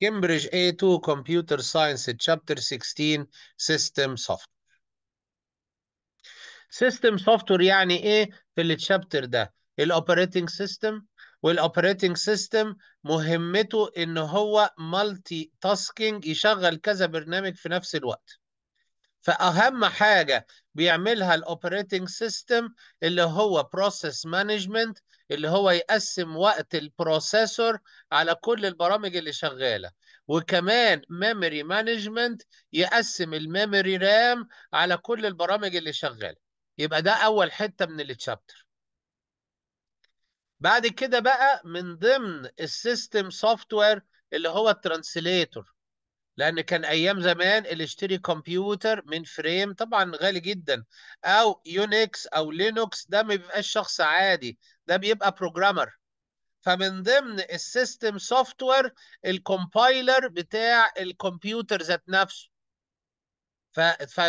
كامبريدج A2 كمبيوتر ساينس تشابتر 16 سيستم سوفت سيستم سوفت يعني ايه في التشابتر ده الاوبريتنج سيستم والاوبريتنج سيستم مهمته ان هو مالتي تاسكينج يشغل كذا برنامج في نفس الوقت فاهم حاجه بيعملها الاوبريتنج سيستم اللي هو بروسيس مانجمنت اللي هو يقسم وقت البروسيسور على كل البرامج اللي شغاله وكمان ميموري مانجمنت يقسم الميموري رام على كل البرامج اللي شغاله يبقى ده اول حته من التشابتر بعد كده بقى من ضمن السيستم سوفت وير اللي هو الترانسليتور لان كان ايام زمان اللي يشتري كمبيوتر من فريم طبعا غالي جدا او يونكس او لينوكس ده ما بيبقاش شخص عادي ده بيبقى بروجرامر فمن ضمن السيستم سوفت وير الكومبايلر بتاع الكمبيوتر ذات نفسه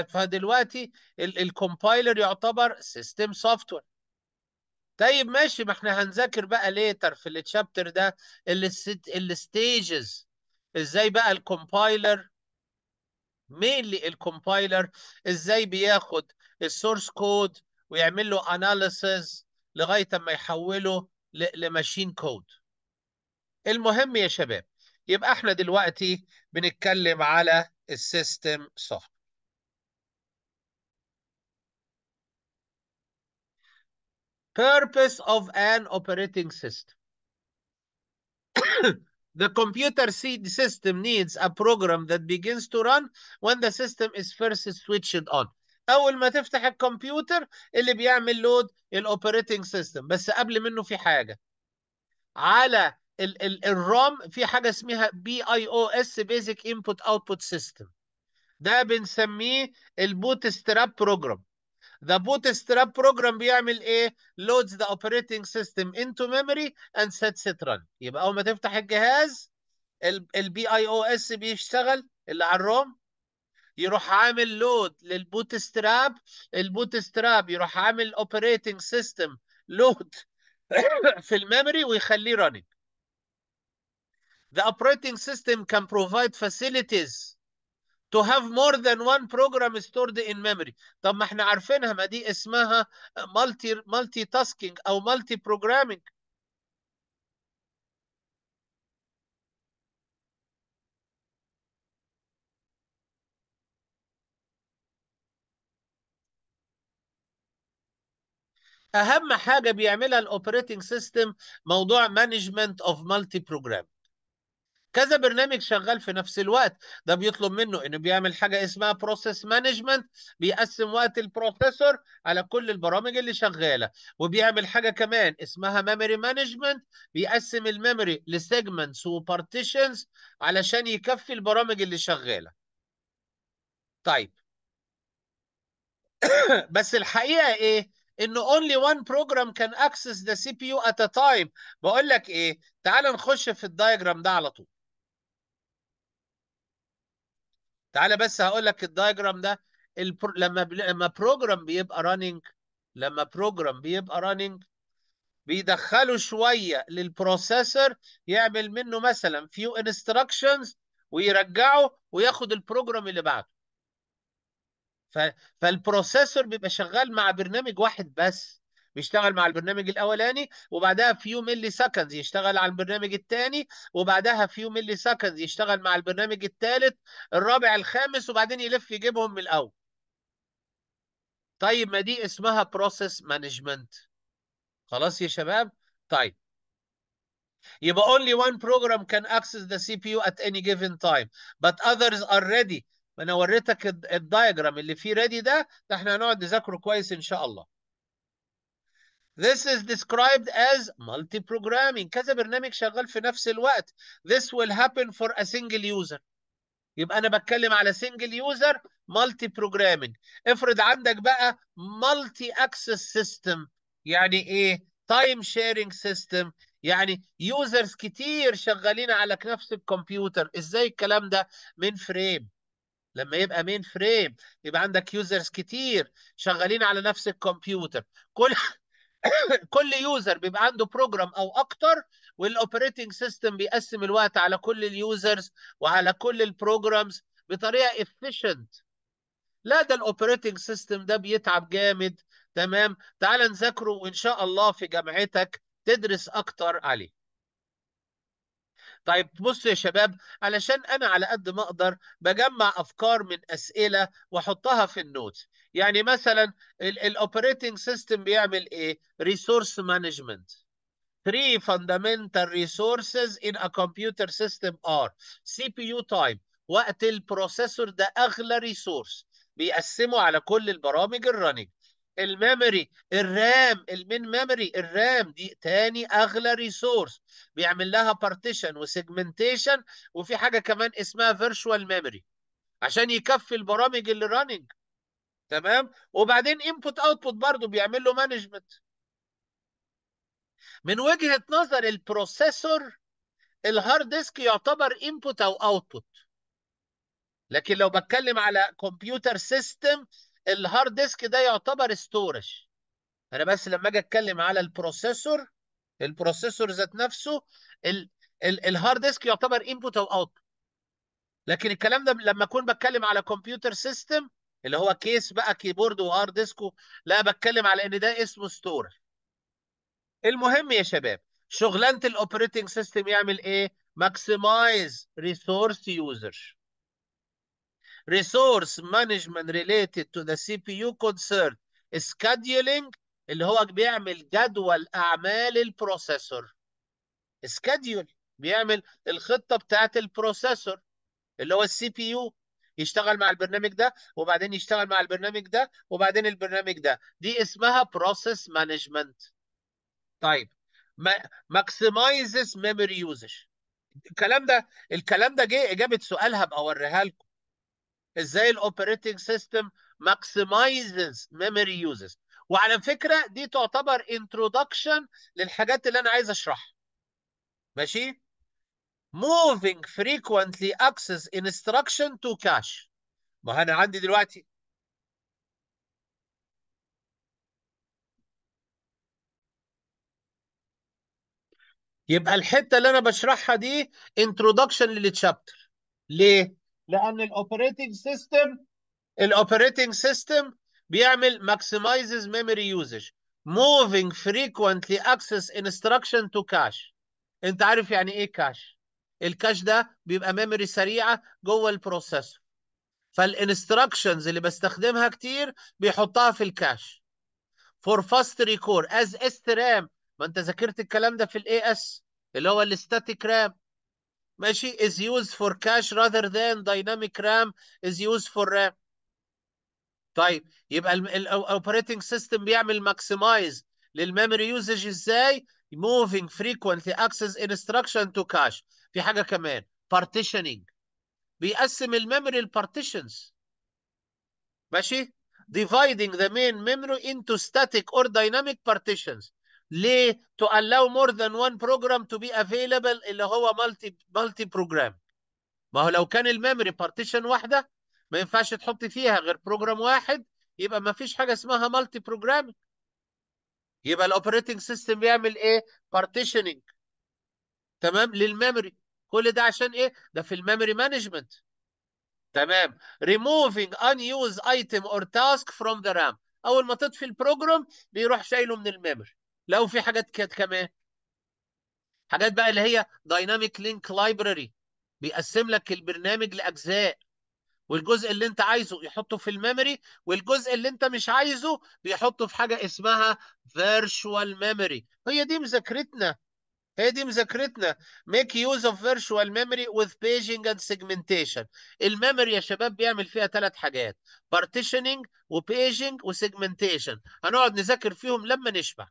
فدلوقتي الكومبايلر يعتبر سيستم سوفت وير طيب ماشي ما احنا هنذاكر بقى ليتر في التشابتر ده الستيجز ازاي بقى الكومبايلر مينلي الكومبايلر ازاي بياخد السورس كود ويعمل له اناليسز لغايه ما يحوله لماشين كود المهم يا شباب يبقى احنا دلوقتي بنتكلم على السيستم سوفت purpose of an operating system The computer seed system needs a program that begins to run when the system is first switched on. أول ما تفتح الكمبيوتر اللي بيعمل لود الأوبريتنج سيستم بس قبل منه في حاجة على الـ الـ الرام في حاجة اسمها بي اي او اس بيزك انبوت اوتبوت سيستم ده بنسميه البوت ستراب بروجرام The bootstrap program بيعمل ايه؟ loads the operating system into memory and sets it run يبقى اول ما تفتح الجهاز البي اي او اس بيشتغل اللي على الروم يروح عامل لود للبوت ستراب البوت ستراب يروح عامل اوبريتنج سيستم لود في الميموري ويخليه running The operating system can provide facilities to have more than one program stored in memory طب ما احنا عارفينها ما دي اسمها multi multitasking او multi programming اهم حاجه بيعملها الاوبريتنج سيستم موضوع مانجمنت اوف مالتي بروجرامينج كذا برنامج شغال في نفس الوقت ده بيطلب منه انه بيعمل حاجه اسمها بروسيس مانجمنت بيقسم وقت البروسيسور على كل البرامج اللي شغاله وبيعمل حاجه كمان اسمها ميموري مانجمنت بيقسم الميموري لسيجمنتس وبارتيشنز علشان يكفي البرامج اللي شغاله طيب بس الحقيقه ايه ان only one program can access the CPU at a time بقول لك ايه تعال نخش في الدايجرام ده على طول تعالى بس هقول لك الدايجرام ده البر... لما ب... لما بروجرام بيبقى راننج لما بروجرام بيبقى راننج بيدخله شويه للبروسيسور يعمل منه مثلا فيو انستراكشنز ويرجعه وياخد البروجرام اللي بعده ف... فالبروسيسور بيبقى شغال مع برنامج واحد بس بيشتغل مع البرنامج الاولاني وبعدها فيو ملي سكندز يشتغل على البرنامج الثاني وبعدها فيو ملي سكندز يشتغل مع البرنامج الثالث الرابع الخامس وبعدين يلف يجيبهم من الاول طيب ما دي اسمها بروسيس مانجمنت خلاص يا شباب طيب يبقى only one program can access the CPU at any given time but others are ready انا وريتك الدايجرام اللي فيه ready ده ده احنا هنقعد نذاكره كويس ان شاء الله This is described as multi-programming كذا برنامج شغال في نفس الوقت This will happen for a single user يبقى أنا بتكلم على single user multi-programming افرض عندك بقى multi-access system يعني إيه؟ time sharing system يعني يوزرز كتير شغالين على نفس الكمبيوتر ازاي الكلام ده من فريم لما يبقى مين فريم يبقى عندك يوزرز كتير شغالين على نفس الكمبيوتر كل كل يوزر بيبقى عنده بروجرام او اكتر والاوبريتنج سيستم بيقسم الوقت على كل اليوزرز وعلى كل البروجرامز بطريقه افيشنت لا ده الاوبريتنج سيستم ده بيتعب جامد تمام تعال نذاكره وان شاء الله في جامعتك تدرس اكتر عليه طيب بصوا يا شباب علشان انا على قد ما اقدر بجمع افكار من اسئله واحطها في النوت يعني مثلا الاوبريتنج سيستم بيعمل ايه ريسورس مانجمنت three fundamental resources in a computer system are CPU time وقت البروسيسور ده اغلى ريسورس بيقسمه على كل البرامج الرننج الميموري الرام المين ميموري الرام دي تاني اغلى ريسورس بيعمل لها بارتيشن وسيجمنتيشن وفي حاجه كمان اسمها فيرتشوال ميموري عشان يكفي البرامج اللي راننج تمام وبعدين انبوت اوتبوت برضه بيعمل له مانجمنت من وجهه نظر البروسيسور الهارد ديسك يعتبر انبوت او اوتبوت لكن لو بتكلم على كمبيوتر سيستم الهارد ديسك ده يعتبر ستورج انا بس لما اجي اتكلم على البروسيسور البروسيسور ذات نفسه ال ال الهارد ديسك يعتبر انبوت او اوت لكن الكلام ده لما اكون بتكلم على كمبيوتر سيستم اللي هو كيس بقى كيبورد وهارد ديسك لا بتكلم على ان ده اسمه ستورج المهم يا شباب شغلانه الاوبريتنج سيستم يعمل ايه ماكسمايز ريسورس يوزر resource management related to the CPU concern scheduling اللي هو بيعمل جدول اعمال البروسيسور schedule بيعمل الخطه بتاعت البروسيسور اللي هو السي بي يو يشتغل مع البرنامج ده وبعدين يشتغل مع البرنامج ده وبعدين البرنامج ده دي اسمها بروسيس مانجمنت طيب ماكسمايزز ميموري يوزج الكلام ده الكلام ده جه اجابه سؤالها اوريها لكم ازاي الاوبريتنج سيستم ماكسمايزز ميموري يوزز وعلى فكره دي تعتبر انترودكشن للحاجات اللي انا عايز اشرحها ماشي moving frequently access instruction to cache ما انا عندي دلوقتي يبقى الحته اللي انا بشرحها دي انترودكشن للتشابتر ليه لان الاوبريتنج سيستم الاوبريتنج سيستم بيعمل ماكسمايزز ميموري يوزج موفينج فريكوينتلي اكسس انستراكشن تو كاش انت عارف يعني ايه كاش الكاش ده بيبقى ميموري سريعه جوه البروسيسور فالانستراكشنز اللي بستخدمها كتير بيحطها في الكاش فور فاست ريكور از استرام ما انت ذاكرت الكلام ده في الاي اس اللي هو الاستاتيك رام Meshi is used for cache rather than dynamic RAM is used for RAM. Uh, طيب يبقى الاوبريتنج سيستم بيعمل the للميموري يوزج ازاي؟ moving frequently access instruction to cache في حاجة كمان partitioning بيقسم الميموري partitions. ماشي dividing the main memory into static or dynamic partitions ليه to allow more than one program to be available اللي هو multi multi program ما هو لو كان الميموري بارتيشن واحده ما ينفعش تحط فيها غير بروجرام واحد يبقى ما فيش حاجه اسمها مالتي بروجرام يبقى الاوبريتنج سيستم بيعمل ايه بارتيشننج تمام للميموري كل ده عشان ايه ده في الميموري مانجمنت تمام removing unused item or task from the RAM اول ما تطفي البروجرام بيروح شايله من الميموري لا في حاجات كمان حاجات بقى اللي هي دايناميك لينك لايبراري بيقسم لك البرنامج لاجزاء والجزء اللي انت عايزه يحطه في الميموري والجزء اللي انت مش عايزه بيحطه في حاجه اسمها فيرتشوال ميموري هي دي مذاكرتنا هي دي مذاكرتنا ميك يوز اوف فيرتشوال ميموري وذ بيجنج اند سيجمنتيشن الميموري يا شباب بيعمل فيها ثلاث حاجات بارتيشننج وبيجنج وسيجمنتيشن هنقعد نذاكر فيهم لما نشبع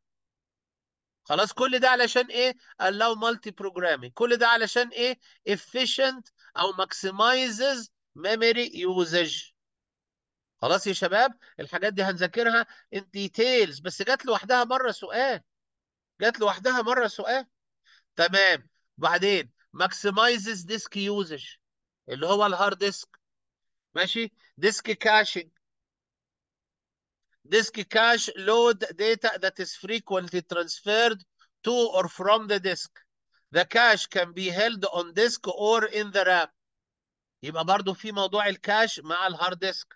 خلاص كل ده علشان ايه allow multi programming كل ده علشان ايه efficient او maximizes memory usage خلاص يا شباب الحاجات دي هنذاكرها in details بس جات لوحدها مره سؤال جات لوحدها مره سؤال تمام وبعدين maximizes disk usage اللي هو الهارد ديسك ماشي ديسك كاشنج disk cache load data that is frequently transferred to or from the disk. The cache can be held on disk or in the RAM. يبقى برضو في موضوع الكاش مع الهارد ديسك.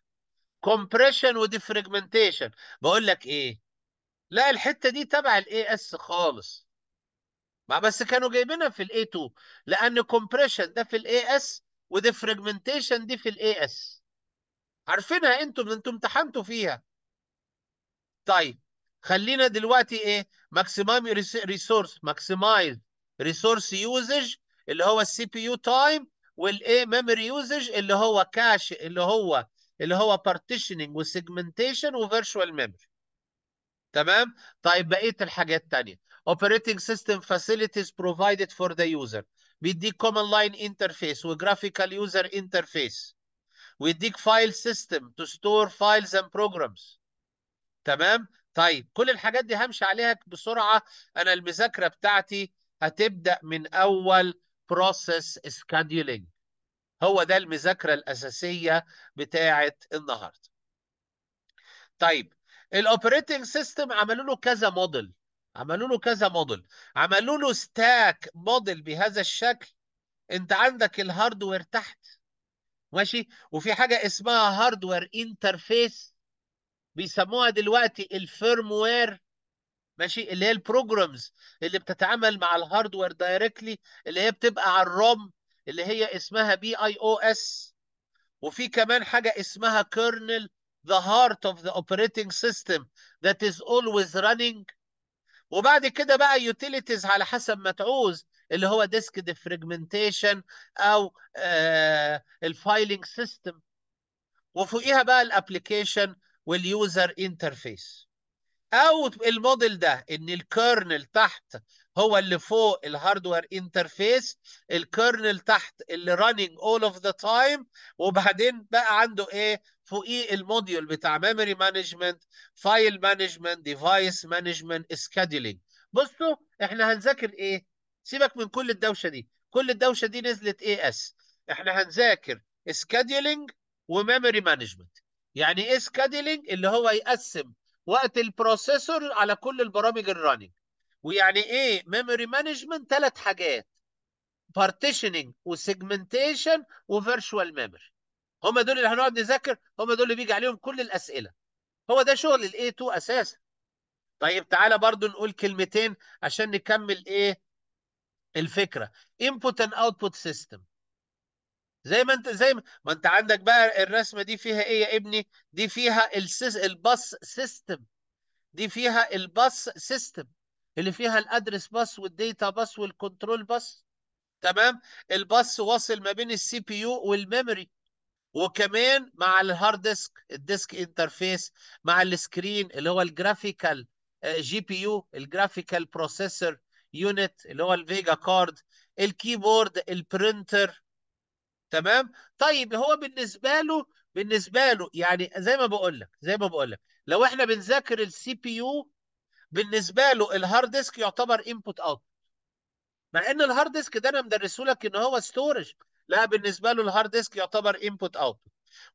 compression defragmentation. بقول لك ايه؟ لا الحته دي تبع الاي اس خالص. ما بس كانوا جايبينها في الاي 2 لان compression ده في الاي اس defragmentation دي في الاي اس. عارفينها انتم انتم امتحنتوا فيها. طيب خلينا دلوقتي ايه ماكسيمم ريسورس ماكسيمايز ريسورس يوزج اللي هو السي بي يو تايم والاي ميموري يوزج اللي هو كاش اللي هو اللي هو بارتيشننج وسيجمنتيشن وفيرتشوال ميموري تمام طيب بقيه الحاجات الثانيه اوبريتنج سيستم فاسيلتيز بروفايدد فور ذا يوزر بيديك كومن لاين انترفيس وجرافيكال يوزر انترفيس ويديك فايل سيستم تو ستور فايلز اند بروجرامز تمام طيب كل الحاجات دي همشي عليها بسرعه انا المذاكره بتاعتي هتبدا من اول بروسيس سكادولينج هو ده المذاكره الاساسيه بتاعه النهارده طيب الاوبريتنج سيستم عملوا له كذا موديل عملوا له كذا موديل عملوا له ستاك موديل بهذا الشكل انت عندك الهاردوير تحت ماشي وفي حاجه اسمها هاردوير انترفيس بيسموها دلوقتي الفيرموير ماشي اللي هي البروجرامز اللي بتتعامل مع الهاردوير دايركتلي اللي هي بتبقى على الروم اللي هي اسمها بي اي او اس وفي كمان حاجه اسمها كيرنل ذا هارت اوف ذا اوبريتنج سيستم ذات از اولويز رانينج وبعد كده بقى يوتيليتيز على حسب ما تعوز اللي هو ديسك ديفريجمنتيشن او آه، الفايلنج سيستم وفوقيها بقى الابلكيشن واليوزر انترفيس او الموديل ده ان الكيرنل تحت هو اللي فوق الهاردوير انترفيس الكيرنل تحت اللي رانينج اول اوف ذا تايم وبعدين بقى عنده ايه فوقيه الموديول بتاع ميموري مانجمنت فايل مانجمنت ديفايس مانجمنت سكادولينج بصوا احنا هنذاكر ايه سيبك من كل الدوشه دي كل الدوشه دي نزلت اي اس احنا هنذاكر سكادولينج وميموري مانجمنت يعني ايه سكادلينج اللي هو يقسم وقت البروسيسور على كل البرامج الرننج ويعني ايه ميموري مانجمنت ثلاث حاجات بارتيشننج وسيجمنتيشن وفيرتشوال ميموري هم دول اللي هنقعد نذاكر هم دول اللي بيجي عليهم كل الاسئله هو ده شغل الاي 2 اساسا طيب تعالى برضو نقول كلمتين عشان نكمل ايه الفكره input and output system زي ما انت زي ما, ما انت عندك بقى الرسمه دي فيها ايه يا ابني دي فيها السيس الباص سيستم دي فيها الباص سيستم اللي فيها الادرس باص والديتا باص والكنترول باص تمام الباص واصل ما بين السي بي يو والميموري وكمان مع الهارد ديسك الديسك انترفيس مع السكرين اللي هو الجرافيكال آه، جي بي يو الجرافيكال بروسيسور يونت اللي هو الفيجا كارد الكيبورد البرنتر تمام طيب هو بالنسبه له بالنسبه له يعني زي ما بقول لك زي ما بقول لك لو احنا بنذاكر السي بي يو بالنسبه له الهارد ديسك يعتبر انبوت اوت مع ان الهارد ديسك ده انا مدرسه لك ان هو ستورج لا بالنسبه له الهارد ديسك يعتبر انبوت اوت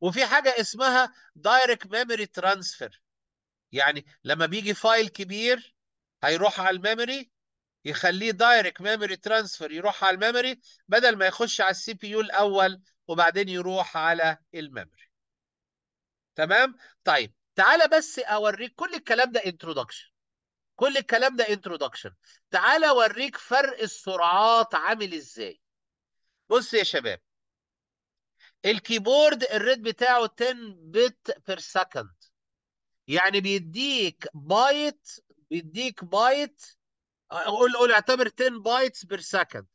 وفي حاجه اسمها دايركت ميموري ترانسفير يعني لما بيجي فايل كبير هيروح على الميموري يخليه دايركت ميموري ترانسفير يروح على الميموري بدل ما يخش على السي بي يو الاول وبعدين يروح على الميموري تمام طيب تعالى بس اوريك كل الكلام ده انترودكشن كل الكلام ده انترودكشن تعالى اوريك فرق السرعات عامل ازاي بص يا شباب الكيبورد الريت بتاعه 10 بت بير سكند يعني بيديك بايت بيديك بايت قول قول اعتبر 10 بايتس بير سكند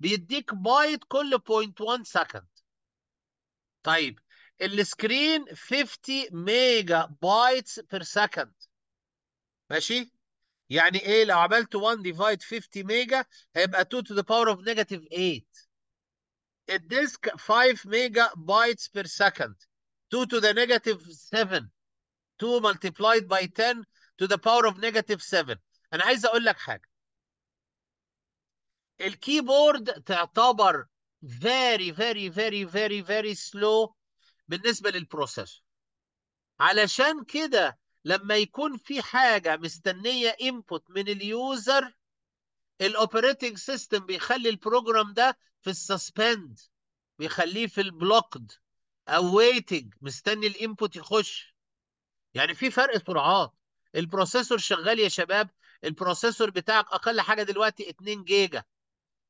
بيديك بايت كل 0.1 سكند طيب السكرين 50 ميجا بايتس بير سكند ماشي يعني ايه لو عملت 1 ديفايد 50 ميجا هيبقى 2 تو ذا باور اوف نيجاتيف 8 الديسك 5 ميجا بايتس بير سكند 2 تو ذا نيجاتيف 7 2 ملتبلايد باي 10 تو ذا باور اوف نيجاتيف 7 انا عايز اقول لك حاجه الكيبورد تعتبر very very very very very slow بالنسبة للبروسيسور علشان كده لما يكون في حاجة مستنية انبوت من اليوزر الاوبريتنج سيستم بيخلي البروجرام ده في السسبند بيخليه في البلوكد او ويتنج مستني الانبوت يخش يعني في فرق سرعات البروسيسور شغال يا شباب البروسيسور بتاعك اقل حاجه دلوقتي 2 جيجا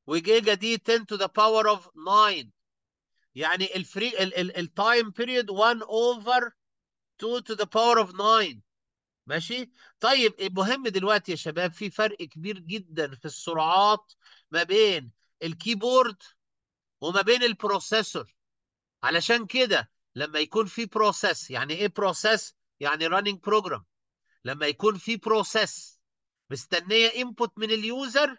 وجيجا دي 10 to the power of 9 يعني الفري التايم بيريود 1 over 2 to the power of 9 ماشي طيب المهم دلوقتي يا شباب في فرق كبير جدا في السرعات ما بين الكيبورد وما بين البروسيسور علشان كده لما يكون في بروسيس يعني ايه بروسيس يعني running program لما يكون في بروسيس مستنيه انبوت من اليوزر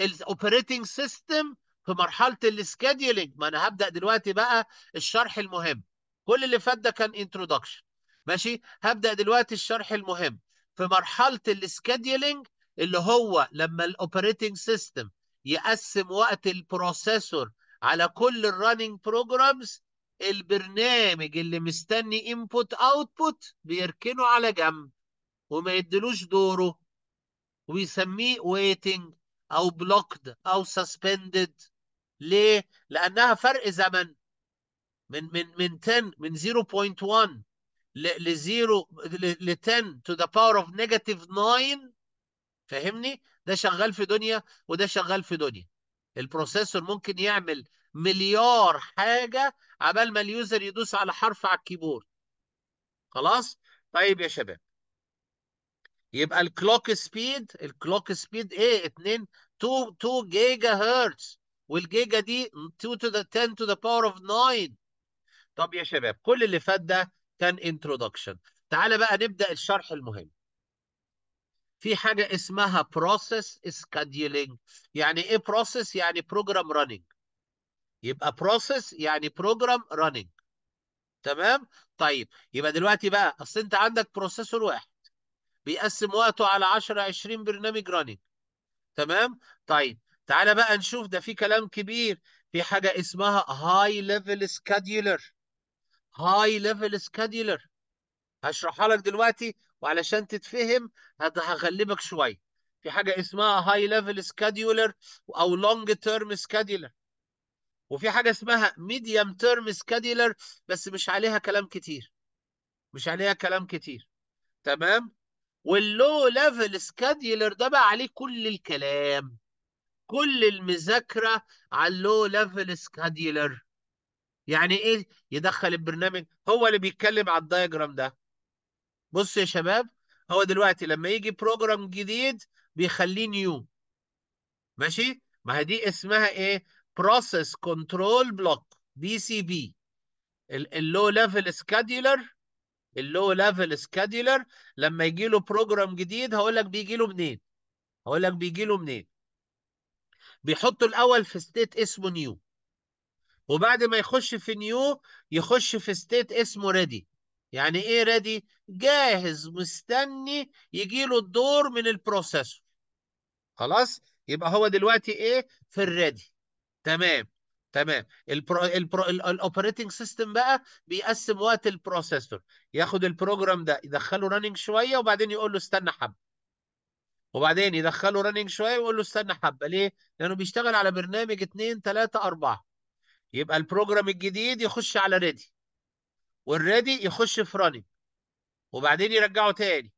الاوبريتنج سيستم في مرحله السكيدولينج ما انا هبدا دلوقتي بقى الشرح المهم كل اللي فات ده كان انترودكشن ماشي هبدا دلوقتي الشرح المهم في مرحله السكيدولينج اللي هو لما الاوبريتنج سيستم يقسم وقت البروسيسور على كل الرننج بروجرامز البرنامج اللي مستني انبوت اوتبوت بيركنه على جنب وما يدلوش دوره ويسميه ويتنج او بلوكد او سسبندد ليه؟ لانها فرق زمن من من من 10 من 0.1 ل 0 ل 10 to the power of negative 9 فاهمني؟ ده شغال في دنيا وده شغال في دنيا. البروسيسور ممكن يعمل مليار حاجه عبال ما اليوزر يدوس على حرف على الكيبورد. خلاص؟ طيب يا شباب يبقى الكلوك سبيد الكلوك سبيد ايه 2 2 جيجا هرتز والجيجا دي 2 to the 10 to the power of 9 طب يا شباب كل اللي فات ده كان انترودكشن تعالى بقى نبدا الشرح المهم في حاجه اسمها بروسيس سكادولينج يعني ايه بروسيس يعني بروجرام راننج يبقى بروسيس يعني بروجرام راننج تمام طيب يبقى دلوقتي بقى اصل انت عندك بروسيسور واحد بيقسم وقته على 10 20 برنامج رانينج تمام طيب تعالى بقى نشوف ده في كلام كبير في حاجه اسمها هاي ليفل سكادولر هاي ليفل سكادولر هشرحها لك دلوقتي وعلشان تتفهم هغلبك شويه في حاجه اسمها هاي ليفل سكادولر او لونج تيرم سكادولر وفي حاجه اسمها ميديم تيرم سكادولر بس مش عليها كلام كتير مش عليها كلام كتير تمام واللو ليفل سكادولر ده بقى عليه كل الكلام كل المذاكره على اللو ليفل سكادولر يعني ايه يدخل البرنامج هو اللي بيتكلم على الدايجرام ده بص يا شباب هو دلوقتي لما يجي بروجرام جديد بيخليه نيو ماشي ما هي دي اسمها ايه بروسيس كنترول بلوك بي سي بي اللو ليفل سكادولر اللو ليفل سكادولر لما يجي له بروجرام جديد هقول لك بيجي له منين هقول لك بيجي له منين بيحطه الاول في ستيت اسمه نيو وبعد ما يخش في نيو يخش في ستيت اسمه ريدي يعني ايه ريدي جاهز مستني يجي له الدور من البروسيسور خلاص يبقى هو دلوقتي ايه في الريدي تمام تمام الاوبريتنج سيستم بقى بيقسم وقت البروسيسور ياخد البروجرام ده يدخله راننج شويه وبعدين يقول له استنى حبه وبعدين يدخله راننج شويه ويقول له استنى حبه ليه؟ لانه بيشتغل على برنامج 2 3 4 يبقى البروجرام الجديد يخش على ريدي والريدي يخش في راننج وبعدين يرجعه تاني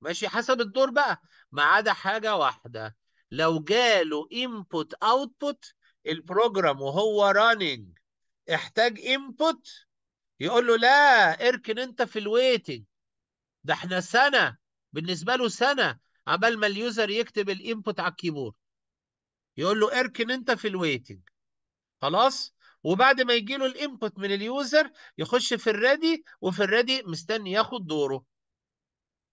ماشي حسب الدور بقى ما عدا حاجه واحده لو جاله انبوت اوتبوت البروجرام وهو راننج احتاج انبوت يقول له لا اركن انت في الويتنج ده احنا سنه بالنسبه له سنه قبل ما اليوزر يكتب الانبوت على الكيبورد يقول له اركن انت في الويتنج خلاص وبعد ما يجي له الانبوت من اليوزر يخش في الريدي وفي الريدي مستني ياخد دوره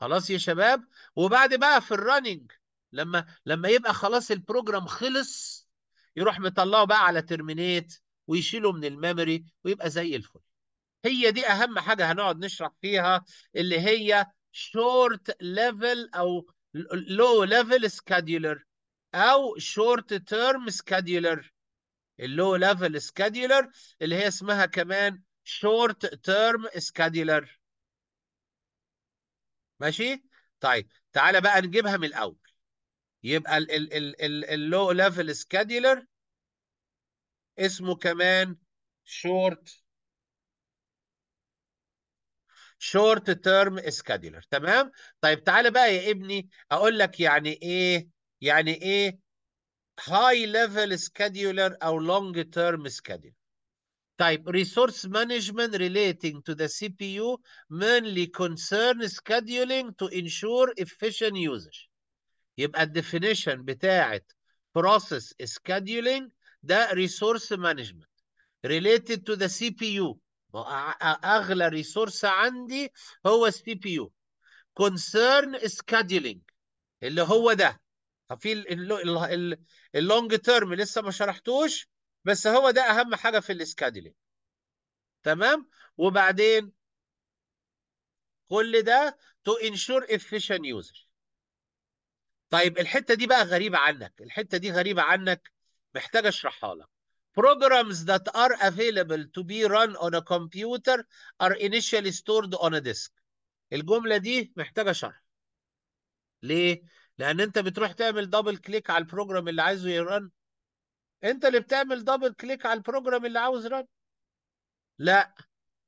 خلاص يا شباب وبعد بقى في الرننج لما لما يبقى خلاص البروجرام خلص يروح مطلعه بقى على ترمينيت ويشيله من الميموري ويبقى زي الفل هي دي اهم حاجه هنقعد نشرح فيها اللي هي شورت ليفل او لو ليفل سكادولر او شورت تيرم سكادولر اللو ليفل سكادولر اللي هي اسمها كمان شورت تيرم سكادولر ماشي طيب تعالى بقى نجيبها من الاول يبقى اللو ليفل سكادولر اسمه كمان شورت شورت تيرم سكادولر تمام طيب تعالى بقى يا ابني اقول لك يعني ايه يعني ايه هاي ليفل سكادولر او لونج تيرم سكادولر Type resource management relating to the CPU mainly concerns scheduling to ensure efficient usage. يبقى الديفينيشن بتاعه process scheduling ده resource management related to the CPU اغلى ريسورس عندي هو السي بي يو concern scheduling اللي هو ده في اللونج تيرم لسه ما شرحتوش بس هو ده اهم حاجه في السكادولينج تمام وبعدين كل ده تو انشور efficient usage طيب الحته دي بقى غريبه عنك الحته دي غريبه عنك محتاج اشرحها لك programs that are available to be run on a computer are initially stored on a disk الجمله دي محتاجه شرح ليه لان انت بتروح تعمل دبل كليك على البروجرام اللي عايزه يرن انت اللي بتعمل دبل كليك على البروجرام اللي عاوز رن لا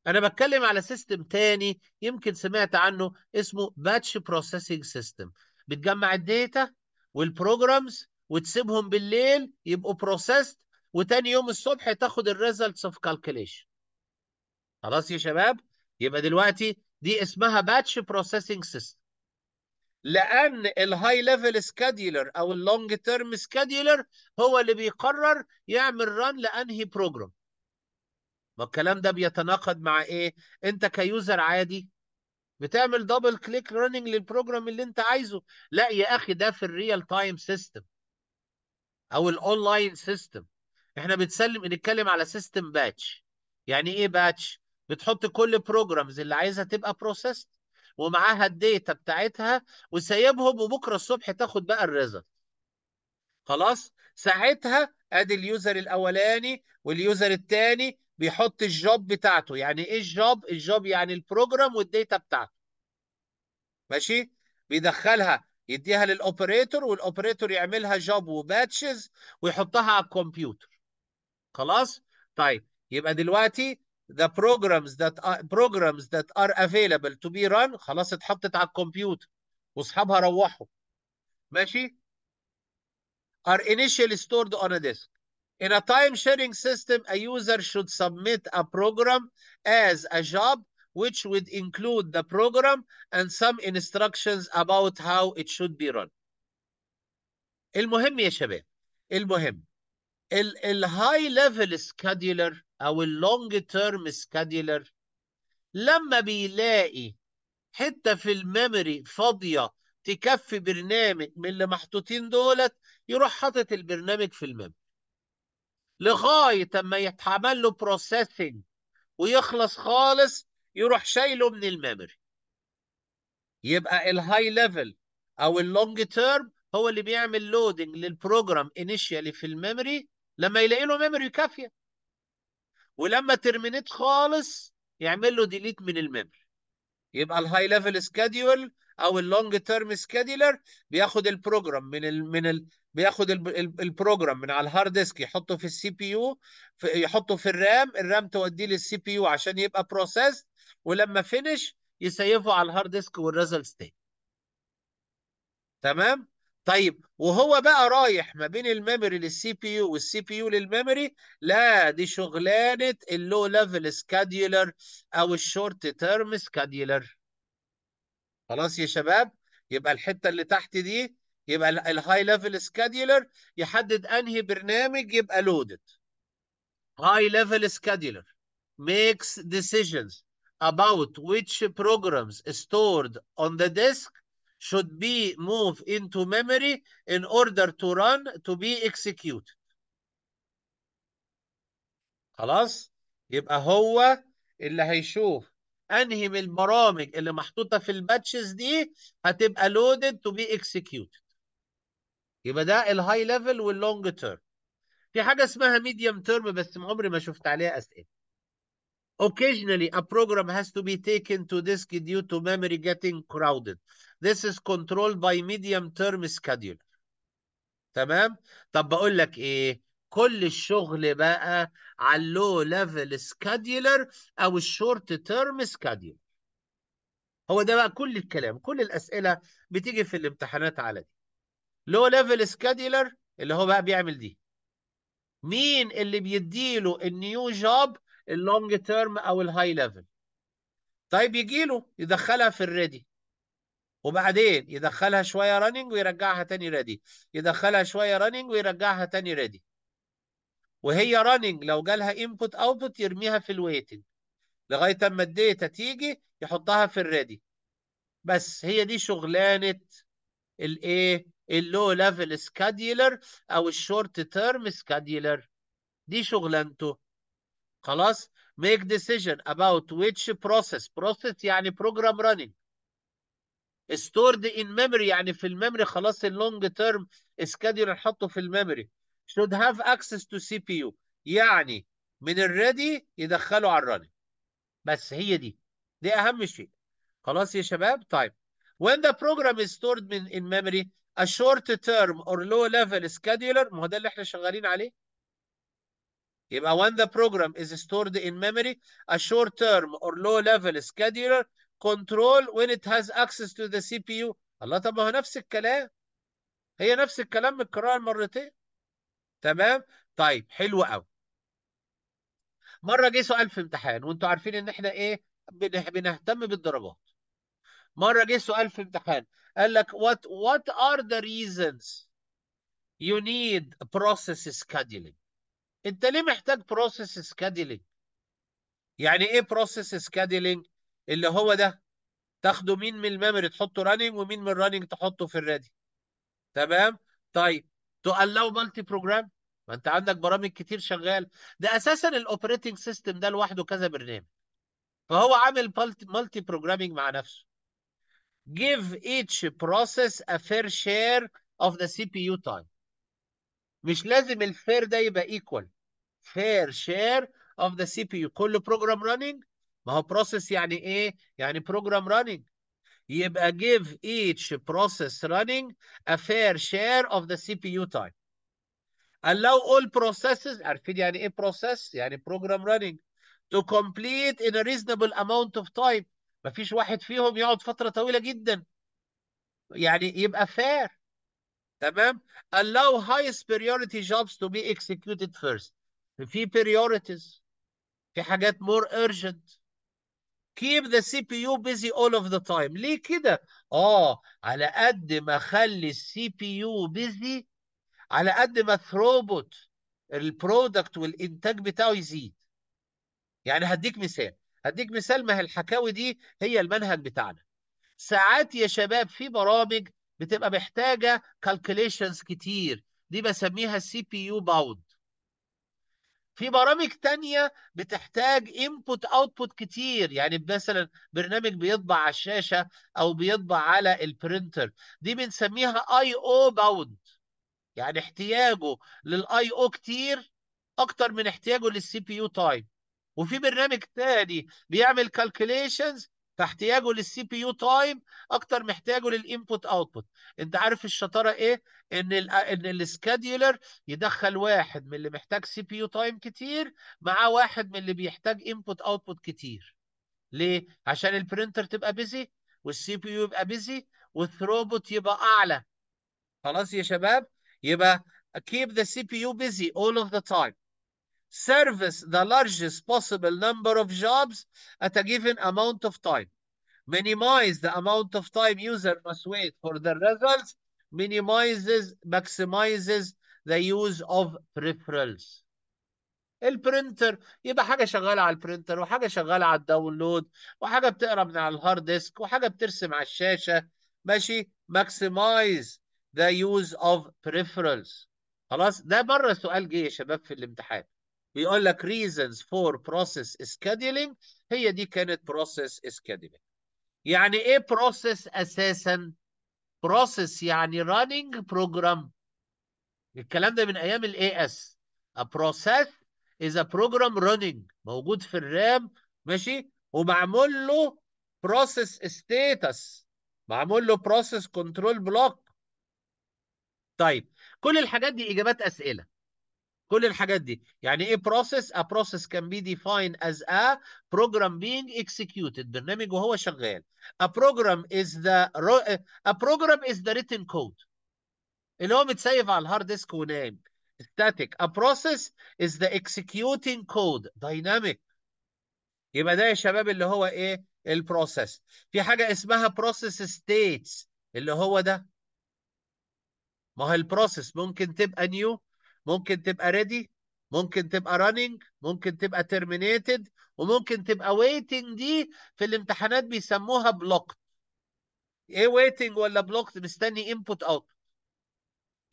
انا بتكلم على سيستم تاني يمكن سمعت عنه اسمه باتش بروسيسنج سيستم بتجمع الداتا والبروجرامز وتسيبهم بالليل يبقوا بروسيسد وتاني يوم الصبح تاخد الريزلتس اوف كالكوليشن خلاص يا شباب يبقى دلوقتي دي اسمها باتش بروسيسنج سيستم لان الهاي ليفل سكادولر او اللونج تيرم سكادولر هو اللي بيقرر يعمل ران لانهي بروجرام ما الكلام ده بيتناقض مع ايه انت كيوزر عادي بتعمل دبل كليك رننج للبروجرام اللي انت عايزه لا يا اخي ده في الريال تايم سيستم او الاونلاين سيستم احنا بنسلم بنتكلم على سيستم باتش يعني ايه باتش بتحط كل بروجرامز اللي عايزها تبقى بروسيس ومعاها الداتا بتاعتها وسايبهم وبكره الصبح تاخد بقى الريزلت خلاص ساعتها ادي اليوزر الاولاني واليوزر الثاني بيحط الجوب بتاعته يعني ايه الجوب الجوب يعني البروجرام والداتا بتاعته ماشي بيدخلها يديها للاوبريتور والاوبريتور يعملها جوب وباتشز ويحطها على الكمبيوتر خلاص طيب يبقى دلوقتي the programs that are, programs that are available to be run خلاص اتحطت على الكمبيوتر واصحابها روحوا ماشي are initially stored on a disk In a time sharing system, a user should submit a program as a job, which would include the program and some instructions about how it should be run. المهم يا شباب المهم high level scheduler او long term scheduler لما بيلاقي حته في الميموري فاضيه تكفي برنامج من اللي محطوطين دولت يروح حاطط البرنامج في الميموري لغايه اما يتعمل له بروسيسنج ويخلص خالص يروح شايله من الميموري يبقى الهاي ليفل او اللونج تيرم هو اللي بيعمل لودنج للبروجرام انيشيالي في الميموري لما يلاقي له ميموري كافيه ولما ترمينيت خالص يعمل له ديليت من الميموري يبقى الهاي ليفل سكادول او اللونج تيرم سكيدولر بياخد البروجرام من الـ من الـ بياخد البروجرام من على الهارد ديسك يحطه في السي بي يو يحطه في الرام الرام توديه للسي بي يو عشان يبقى بروسيس ولما فينش يسيفه على الهارد ديسك والريزلت ستيت تمام طيب وهو بقى رايح ما بين الميموري للسي بي يو والسي بي يو للميموري لا دي شغلانه اللو ليفل سكادولر او الشورت تيرم سكادولر خلاص يا شباب يبقى الحته اللي تحت دي يبقى الهاي ليفل سكادولر يحدد انهي برنامج يبقى لودد هاي ليفل سكادولر makes decisions about which programs stored on the disk should be moved into memory in order to run to be executed. خلاص يبقى هو اللي هيشوف انهي من البرامج اللي محطوطه في الباتشز دي هتبقى لودد تو بي اكسكيوتد يبقى ده الهاي ليفل واللونج تيرم في حاجه اسمها ميديوم تيرم بس عمري ما شفت عليها اسئله Occasionally, a program has to be taken to disk due to memory getting crowded. This is controlled by medium term scheduler. تمام؟ طب بقول لك ايه؟ كل الشغل بقى على اللو ليفل سكادولر او الشورت تيرم سكادول هو ده بقى كل الكلام كل الاسئله بتيجي في الامتحانات على دي لو ليفل سكادولر اللي هو بقى بيعمل دي مين اللي بيديله النيو جوب اللونج تيرم او الهاي ليفل طيب يجي له يدخلها في الريدي وبعدين يدخلها شويه راننج ويرجعها تاني ريدي يدخلها شويه راننج ويرجعها تاني ريدي وهي رننج لو جالها انبوت اوتبوت يرميها في الويتنج لغايه اما الداتا تيجي يحطها في الريدي بس هي دي شغلانه الايه اللو ليفل سكاديلر او الشورت تيرم سكاديلر دي شغلانته خلاص ميك ديسيجن اباوت ويتش بروسيس بروسيس يعني بروجرام running ستورد ان ميموري يعني في الميموري خلاص اللونج تيرم schedule حطه في الميموري should have access to CPU يعني من الريدي يدخله على الرننج بس هي دي دي اهم شيء خلاص يا شباب طيب when the program is stored in, in memory a short term or low level scheduler ما هو ده اللي احنا شغالين عليه يبقى when the program is stored in memory a short term or low level scheduler control when it has access to the CPU الله طب ما هو نفس الكلام هي نفس الكلام من القراءة مرتين تمام طيب حلو قوي مره جه سؤال في امتحان وانتوا عارفين ان احنا ايه بنهتم بالدرجات مره جه سؤال في امتحان قال لك what what are the reasons you need process scheduling انت ليه محتاج process scheduling يعني ايه process scheduling اللي هو ده تاخده مين من الميموري تحطه راننج ومين من الراننج تحطه في الريدي تمام طيب الاو مالتي بروجرام ما انت عندك برامج كتير شغال ده اساسا الاوبريتنج سيستم ده لوحده كذا برنامج فهو عامل مالتي بروجرامينج مع نفسه give each process a fair share of the CPU time مش لازم الفير ده يبقى equal fair share of the CPU كل program running ما هو process يعني ايه يعني program running يبقى give each process running a fair share of the CPU time allow all processes عارفين يعني ايه process يعني program running to complete in a reasonable amount of time مفيش واحد فيهم يقعد فترة طويلة جدا يعني يبقى fair تمام allow highest priority jobs to be executed first في priorities في حاجات more urgent keep the CPU busy all of the time ليه كده اه على قد ما اخلي السي بي يو busy على قد ما الثروبوت البرودكت والانتاج بتاعه يزيد يعني هديك مثال هديك مثال ما هي الحكاوي دي هي المنهج بتاعنا ساعات يا شباب في برامج بتبقى محتاجه calculations كتير دي بسميها السي بي يو باوند في برامج تانية بتحتاج input output كتير يعني مثلا برنامج بيطبع على الشاشة أو بيطبع على البرينتر دي بنسميها اي او باوند يعني احتياجه للاي او كتير أكتر من احتياجه للسي بي يو تايم وفي برنامج تاني بيعمل كالكوليشنز فاحتياجه للسي بي يو تايم اكتر محتاجه للانبوت اوتبوت انت عارف الشطاره ايه ان الـ ان السكادولر يدخل واحد من اللي محتاج سي بي يو تايم كتير مع واحد من اللي بيحتاج انبوت اوتبوت كتير ليه عشان البرينتر تبقى بيزي والسي بي يو يبقى بيزي والثروبوت يبقى اعلى خلاص يا شباب يبقى keep the CPU busy all of the time service the largest possible number of jobs at a given amount of time. Minimize the amount of time user must wait for the results. Minimizes, maximizes the use of referrals. البرنتر يبقى حاجه شغاله على البرنتر وحاجه شغاله على الداونلود وحاجه بتقرا من على الهارد ديسك وحاجه بترسم على الشاشه ماشي maximize the use of peripherals خلاص ده بره سؤال جه يا شباب في الامتحان بيقول لك reasons for process scheduling هي دي كانت process scheduling يعني ايه process اساسا process يعني running program الكلام ده من ايام الاي اس a process is a program running موجود في الرام ماشي ومعمول له process status معمول له process control block طيب كل الحاجات دي اجابات اسئله كل الحاجات دي يعني ايه بروسيس ا بروسيس كان بي ديفاين از ا بروجرام بينج اكزكيوتد برنامج وهو شغال ا بروجرام از ذا ا بروجرام از ذا ريتن كود اللي هو متسيف على الهارد ديسك ونايم ستاتيك ا بروسيس از ذا executing كود دايناميك يبقى ده يا شباب اللي هو ايه البروسيس في حاجه اسمها بروسيس ستيتس اللي هو ده ما هو البروسيس ممكن تبقى نيو ممكن تبقى ريدي ممكن تبقى رانينج ممكن تبقى ترمينيتد وممكن تبقى ويتنج دي في الامتحانات بيسموها بلوكت ايه ويتنج ولا بلوكت مستني انبوت اوت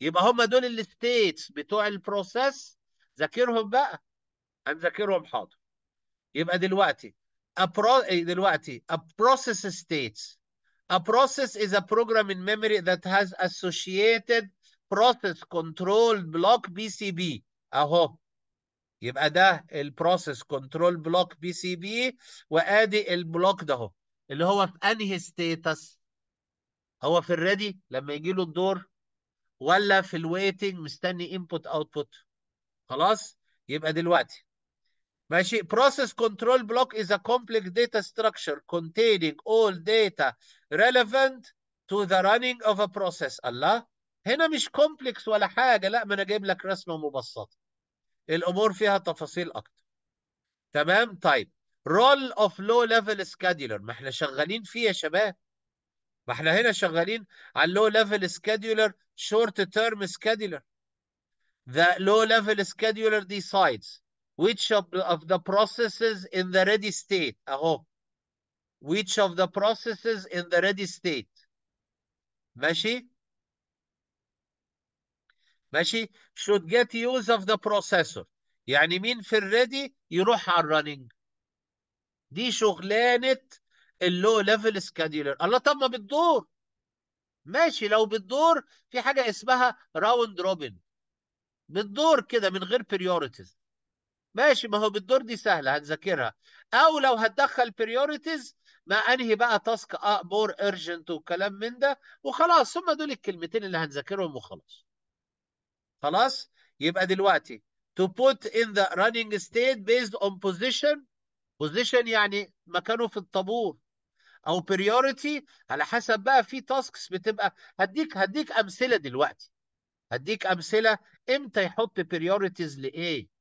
يبقى هم دول الستيتس بتوع البروسيس ذاكرهم بقى هنذاكرهم حاضر يبقى دلوقتي إيه دلوقتي a process states a process is a program in memory that has associated process control block PCB اهو يبقى ده البروسيس كنترول بلوك بي سي بي وادي البلوك ده اهو اللي هو في انهي ستيتس هو في الريدي لما يجي له الدور ولا في الويتنج مستني انبوت اوتبوت خلاص يبقى دلوقتي ماشي process control block is a complex data structure containing all data relevant to the running of a process الله هنا مش كومبلكس ولا حاجه لا ما انا جايب لك رسمه مبسطه الامور فيها تفاصيل اكتر تمام طيب رول اوف لو ليفل سكادولر ما احنا شغالين فيه يا شباب ما احنا هنا شغالين على لو ليفل سكادولر شورت تيرم سكادولر ذا لو ليفل سكادولر ديسايدز which of the, of the processes in the ready state اهو which of the processes in the ready state ماشي ماشي should get use of the processor يعني مين في الريدي يروح على الرننج دي شغلانه اللو ليفل سكادولر الله طب ما بتدور ماشي لو بتدور في حاجه اسمها راوند روبن بتدور كده من غير بريورتيز ماشي ما هو بالدور دي سهله هنذاكرها او لو هتدخل بريورتيز ما انهي بقى تاسك مور ارجنت وكلام من ده وخلاص هم دول الكلمتين اللي هنذاكرهم وخلاص خلاص يبقى دلوقتي to put in the running state based on position position يعني مكانه في الطابور او priority على حسب بقى في تاسكس بتبقى هديك هديك امثله دلوقتي هديك امثله امتى يحط priorities لايه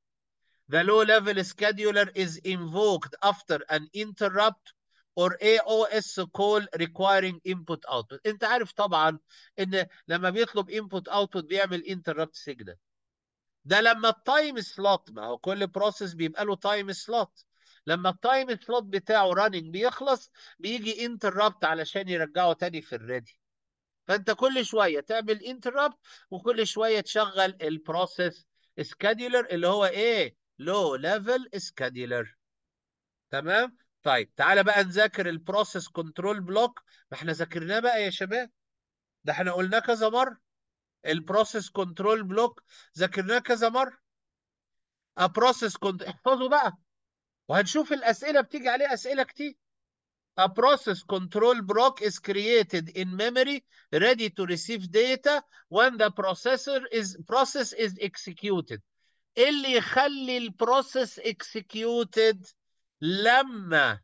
The low level scheduler is invoked after an interrupt or AOS call requiring input output انت عارف طبعا ان لما بيطلب input output بيعمل interrupt signal ده لما التايم سلوت ما هو كل بروسيس بيبقى له تايم سلوت لما التايم سلوت بتاعه راننج بيخلص بيجي انتربت علشان يرجعه تاني في الريدي فانت كل شويه تعمل انتربت وكل شويه تشغل البروسيس سكادولر اللي هو ايه لو ليفل سكادولر تمام طيب تعالى بقى نذاكر البروسيس كنترول بلوك ما احنا ذاكرناه بقى يا شباب ده احنا قلناه كذا مره البروسيس كنترول بلوك ذاكرناه كذا مره ابروسيس كنت احفظوا بقى وهنشوف الاسئله بتيجي عليه اسئله كتير A process control block is created in memory ready to receive data when the processor is process is executed. إيه اللي يخلي البروسيس executed لما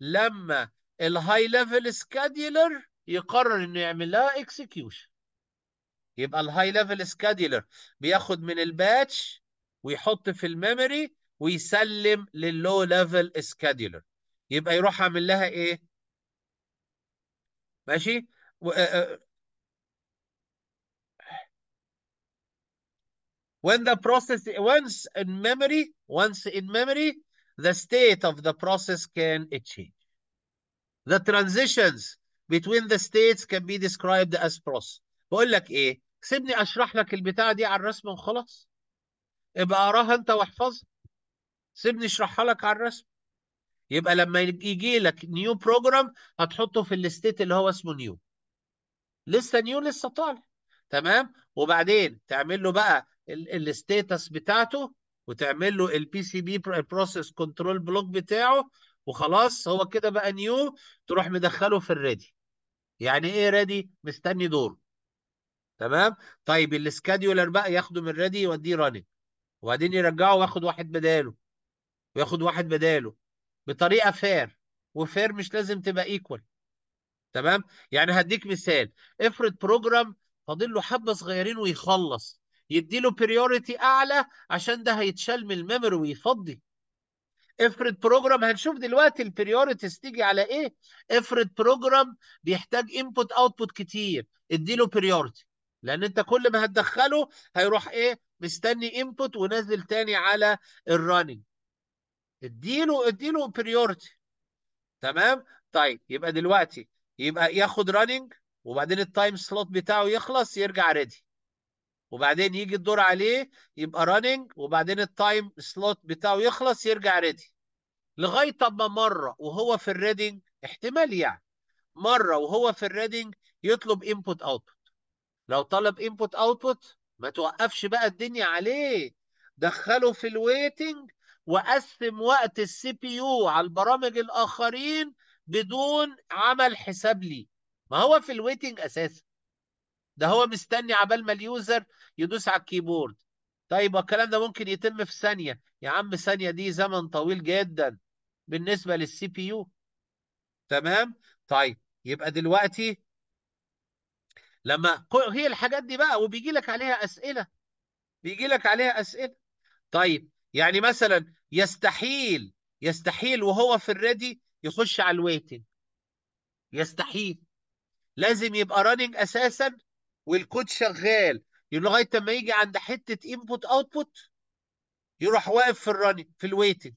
لما الهاي ليفل سكادولر يقرر انه يعمل لها اكسكيوشن يبقى الهاي ليفل سكادولر بياخد من الباتش ويحط في الميموري ويسلم لللو ليفل سكادولر يبقى يروح عامل لها ايه ماشي when the process once in memory once in memory the state of the process can change. The transitions between the states can be described as process. بقول لك ايه؟ سيبني اشرح لك البتاعه دي على الرسم وخلاص. ابقى اقراها انت واحفظها. سيبني اشرحها لك على الرسم. يبقى لما يجي لك نيو بروجرام هتحطه في الستيت اللي هو اسمه نيو. لسه نيو لسه طالع. تمام؟ وبعدين تعمل له بقى الستيتس بتاعته وتعمل له البي سي بي البروسيس كنترول بلوك بتاعه وخلاص هو كده بقى نيو تروح مدخله في الريدي يعني ايه ريدي مستني دوره تمام طيب السكادولر بقى ياخده من ريدي يوديه راننج وبعدين يرجعه وياخد واحد بداله وياخد واحد بداله بطريقه فير وفير مش لازم تبقى ايكوال تمام يعني هديك مثال افرض بروجرام فاضل له حبه صغيرين ويخلص يديله بريوريتي اعلى عشان ده هيتشال من الميموري ويفضي افرض بروجرام هنشوف دلوقتي البريوريتيز تيجي على ايه افرض بروجرام بيحتاج انبوت اوتبوت كتير اديله بريوريتي لان انت كل ما هتدخله هيروح ايه مستني انبوت ونزل تاني على الرننج اديله اديله بريوريتي تمام طيب يبقى دلوقتي يبقى ياخد رننج وبعدين التايم سلوت بتاعه يخلص يرجع ريدي وبعدين يجي الدور عليه يبقى راننج وبعدين التايم سلوت بتاعه يخلص يرجع ريدي لغايه اما مره وهو في الريدنج احتمال يعني مره وهو في الريدنج يطلب انبوت اوتبوت لو طلب انبوت اوتبوت ما توقفش بقى الدنيا عليه دخله في الويتنج وقسم وقت السي بي يو على البرامج الاخرين بدون عمل حساب ليه ما هو في الويتنج اساسا ده هو مستني عبال ما اليوزر يدوس على الكيبورد طيب والكلام ده ممكن يتم في ثانيه يا عم ثانيه دي زمن طويل جدا بالنسبه للسي بي يو تمام طيب يبقى دلوقتي لما هي الحاجات دي بقى وبيجي لك عليها اسئله بيجي لك عليها اسئله طيب يعني مثلا يستحيل يستحيل وهو في الريدي يخش على الويتنج يستحيل لازم يبقى راننج اساسا والكود شغال لغايه ما يجي عند حته انبوت اوتبوت يروح واقف في الرننج في الويتنج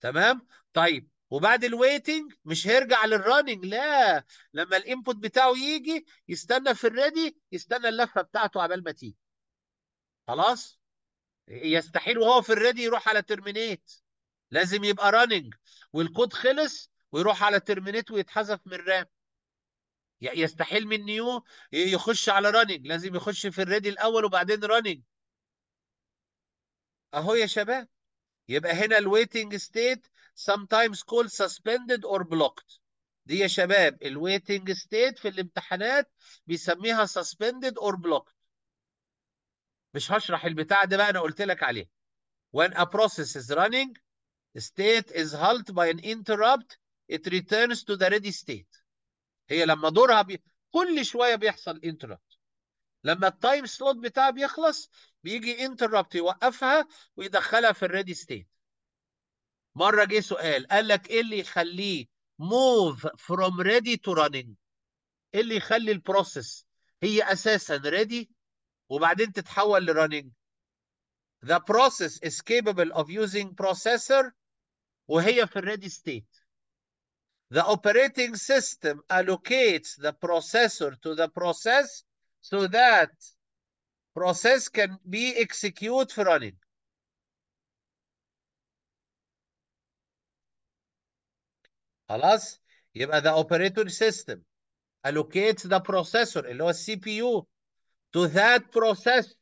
تمام طيب وبعد الويتنج مش هيرجع للرننج لا لما الانبوت بتاعه يجي يستنى في الريدي يستنى اللفه بتاعته عبال ما تيجي خلاص يستحيل وهو في الريدي يروح على ترمينيت لازم يبقى راننج والكود خلص ويروح على ترمينيت ويتحذف من الرام يستحيل من نيو يخش على رانينج لازم يخش في الريدي الاول وبعدين رانينج اهو يا شباب يبقى هنا الويتنج ستيت sometimes called suspended or blocked دي يا شباب الويتنج ستيت في الامتحانات بيسميها suspended or blocked مش هشرح البتاع ده بقى انا قلت لك عليه when a process is running state is halted by an interrupt it returns to the ready state هي لما دورها بي... كل شويه بيحصل انتربت لما التايم سلوت بتاعها بيخلص بيجي انتربت يوقفها ويدخلها في الريدي ستيت مره جه سؤال قال لك ايه اللي يخليه موف فروم ريدي تو رانينج ايه اللي يخلي البروسيس هي اساسا ريدي وبعدين تتحول لرانينج The process is capable of using processor وهي في الريدي ستيت The operating system allocates the processor to the process so that process can be executed for running. خلاص يبقى the operating system allocates the processor اللي هو السي to that process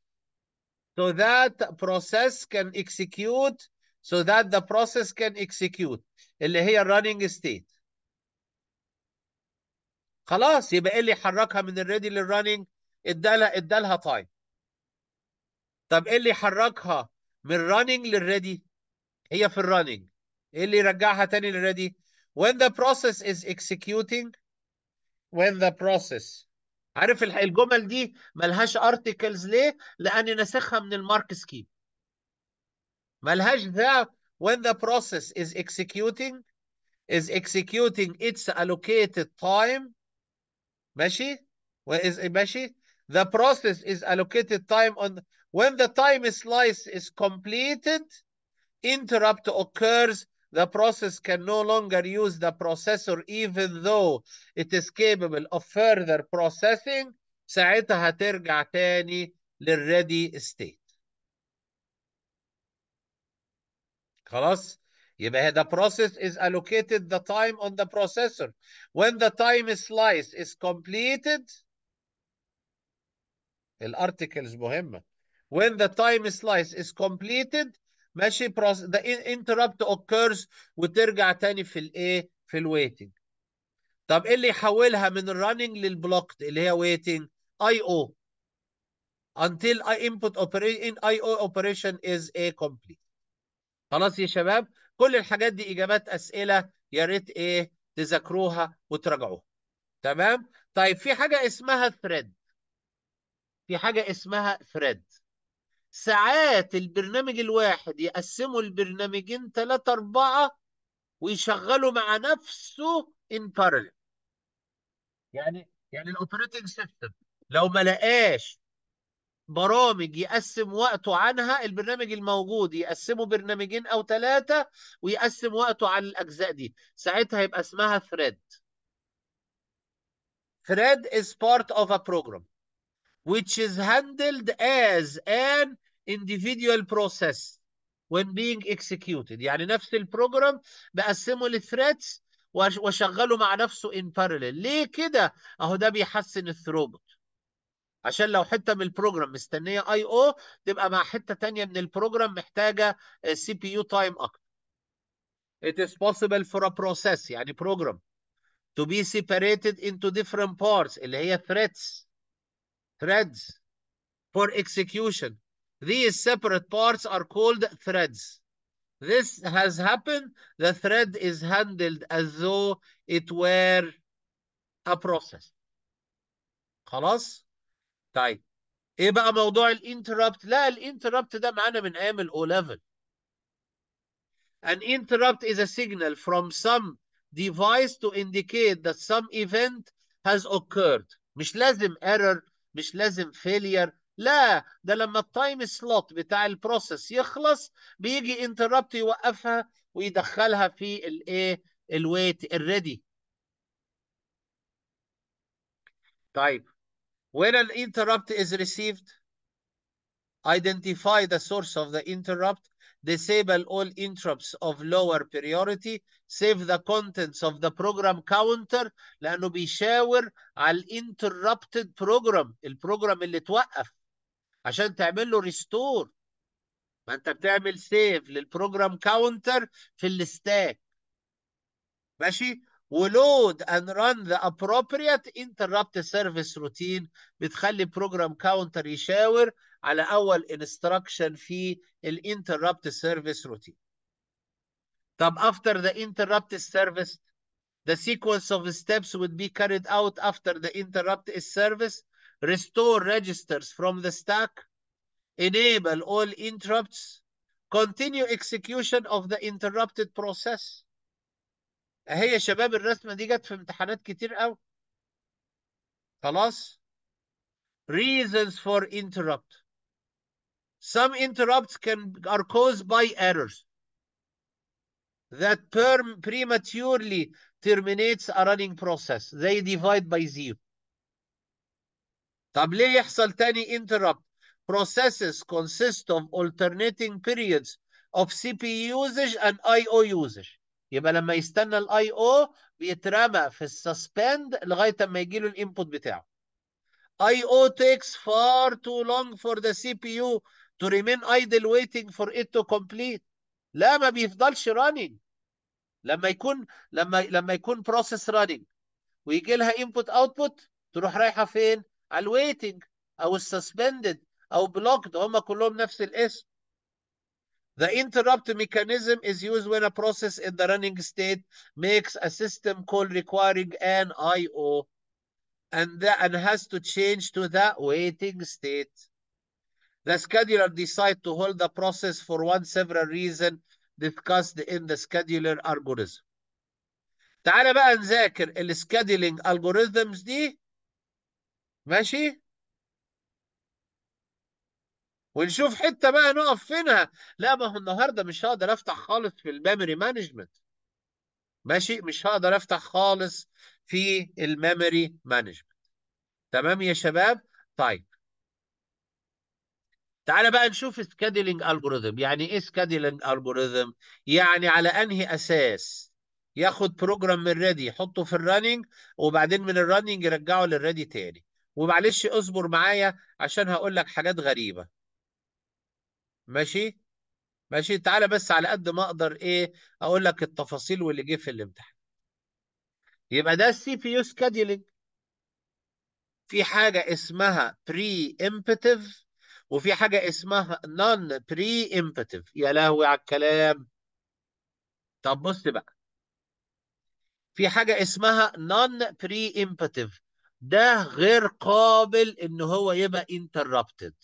so that process can execute so that the process can execute اللي هي running state خلاص يبقى ايه اللي حركها من الريدي للرننج ادالها ادالها تايم طب ايه اللي حركها من رننج للريدي هي في الرننج ايه اللي يرجعها تاني للريدي when the process is executing when the process عارف الجمل دي ملهاش ارتكلز ليه لاني ناسخها من المارك سكيم ملهاش ذا when the process is executing is executing its allocated time ماشي is eh, ماشي the process is allocated time on when the time slice is completed interrupt occurs the process can no longer use the processor even though it is capable of further processing ساعتها هترجع تاني للريدي state خلاص يبقى the process is allocated the time on the processor. When the time slice is completed الارتكلز مهمة. When the time slice is completed ماشي process the interrupt occurs وترجع تاني في الايه في الويتنج. طب ايه اللي يحولها من الرننج للبلوكد اللي هي ويتنج؟ اي او until input operation in IO operation is a complete. خلاص يا شباب كل الحاجات دي اجابات اسئله يا ريت ايه تذاكروها وتراجعوها تمام طيب في حاجه اسمها ثريد في حاجه اسمها ثريد ساعات البرنامج الواحد يقسمه البرنامجين ثلاثة أربعة ويشغله مع نفسه in parallel يعني يعني الاوبريتنج سيستم لو ما لقاش برامج يقسم وقته عنها البرنامج الموجود يقسمه برنامجين او ثلاثه ويقسم وقته على الاجزاء دي ساعتها يبقى اسمها ثريد thread is part of a program which is handled as an individual process when being executed يعني نفس البروجرام بقسمه لثريدز واشغله مع نفسه in parallel ليه كده اهو ده بيحسن الثروبوت عشان لو حته من البروجرام مستنيه اي او تبقى مع حته ثانيه من البروجرام محتاجه سي بي يو تايم اكتر It is possible for a process يعني program to be separated into different parts اللي هي threads threads for execution These separate parts are called threads. This has happened. The thread is handled as though it were a process. خلاص؟ طيب ايه بقى موضوع الانتربت لا الانتربت ده معانا من ايام الاو ليفل An interrupt is a signal from some device to indicate that some event has occurred مش لازم error مش لازم failure لا ده لما التايم سلوت بتاع البروسيس يخلص بيجي انتربت يوقفها ويدخلها في الايه الويت الريدي طيب When an interrupt is received, identify the source of the interrupt, disable all interrupts of lower priority, save the contents of the program counter لأنه بيشاور على interrupted program, البروجرام اللي اتوقف عشان تعمل له restore. ما انت بتعمل سيف للبروجرام كاونتر في الستاك ماشي load and run the appropriate interrupt service routine بتخلي program counter يشاور على اول instruction في interrupt service routine طب after the interrupt service the sequence of steps would be carried out after the interrupt service restore registers from the stack enable all interrupts continue execution of the interrupted process هي شباب الرسمه دي جت في امتحانات كتير قوي خلاص reasons for interrupt some interrupts can are caused by errors that perm prematurely terminates a running process they divide by zero طب ليه يحصل تاني interrupt processes consist of alternating periods of CPU usage and IO usage يبقى لما يستنى الاي او بيترمى في السسبند لغايه اما يجي له الانبوت بتاعه اي او takes far too long for the CPU to remain idle waiting for it to complete لا ما بيفضلش running لما يكون لما لما يكون process running ويجي لها input output تروح رايحه فين على الويتنج او السسبندد او بلوكد هم كلهم نفس الاسم The interrupt mechanism is used when a process in the running state makes a system call requiring an IO and, and has to change to the waiting state. The scheduler decides to hold the process for one several reason discussed in the scheduler algorithm. تعال بقى نذاكر السكاديلينج algorithms دي ماشي ونشوف حته بقى نقف فينها لا ما هو النهارده مش هقدر افتح خالص في الميموري مانجمنت ماشي مش هقدر افتح خالص في الميموري مانجمنت تمام يا شباب طيب تعالى بقى نشوف سكادلينج الجوريزم يعني ايه سكادلينج الجوريزم يعني على انهي اساس ياخد بروجرام من ريدي يحطه في الرننج وبعدين من الرننج يرجعه للريدي تاني ومعلش اصبر معايا عشان هقول لك حاجات غريبه ماشي ماشي تعالى بس على قد ما اقدر ايه اقول لك التفاصيل واللي جه في الامتحان يبقى ده السي بي يو سكادولينج في حاجه اسمها بري امبتيف وفي حاجه اسمها نون بري امبتيف يا لهوي على الكلام طب بص بقى في حاجه اسمها نون بري امبتيف ده غير قابل ان هو يبقى انتربتد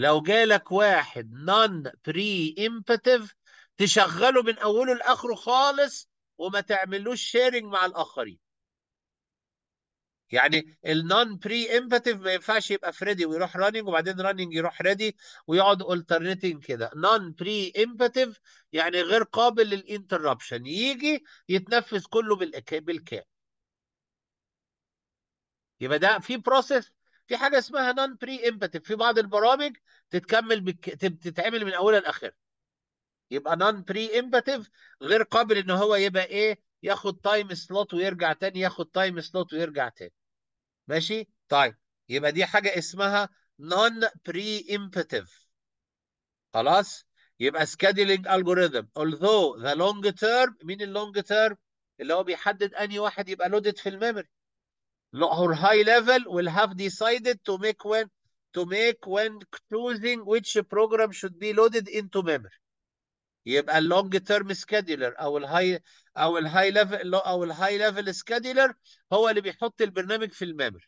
لو جالك واحد نون بري امباتيف تشغله من اوله لاخره خالص وما تعملوش شيرنج مع الاخرين يعني النون بري امباتيف ما ينفعش يبقى في ريدي ويروح راننج وبعدين راننج يروح ريدي ويقعد الترنيتنج كده نون بري امباتيف يعني غير قابل للانتربشن يجي يتنفذ كله بالكامل يبقى ده في بروسيس في حاجه اسمها نون بري امباتيف في بعض البرامج تتكمل بك... تتعمل من اولها لاخرها يبقى نون بري امباتيف غير قابل ان هو يبقى ايه ياخد تايم سلوت ويرجع تاني ياخد تايم سلوت ويرجع تاني ماشي طيب يبقى دي حاجه اسمها نون بري امباتيف خلاص يبقى scheduling algorithm although the long term مين اللونج تيرم اللي هو بيحدد انهي واحد يبقى لودد في الميموري her high level will have decided to make when to make when choosing which program should be loaded into memory. يبقى اللونج تيرم سكادولر او الهاي او الهاي ليفل او الهاي ليفل سكادولر هو اللي بيحط البرنامج في الميموري.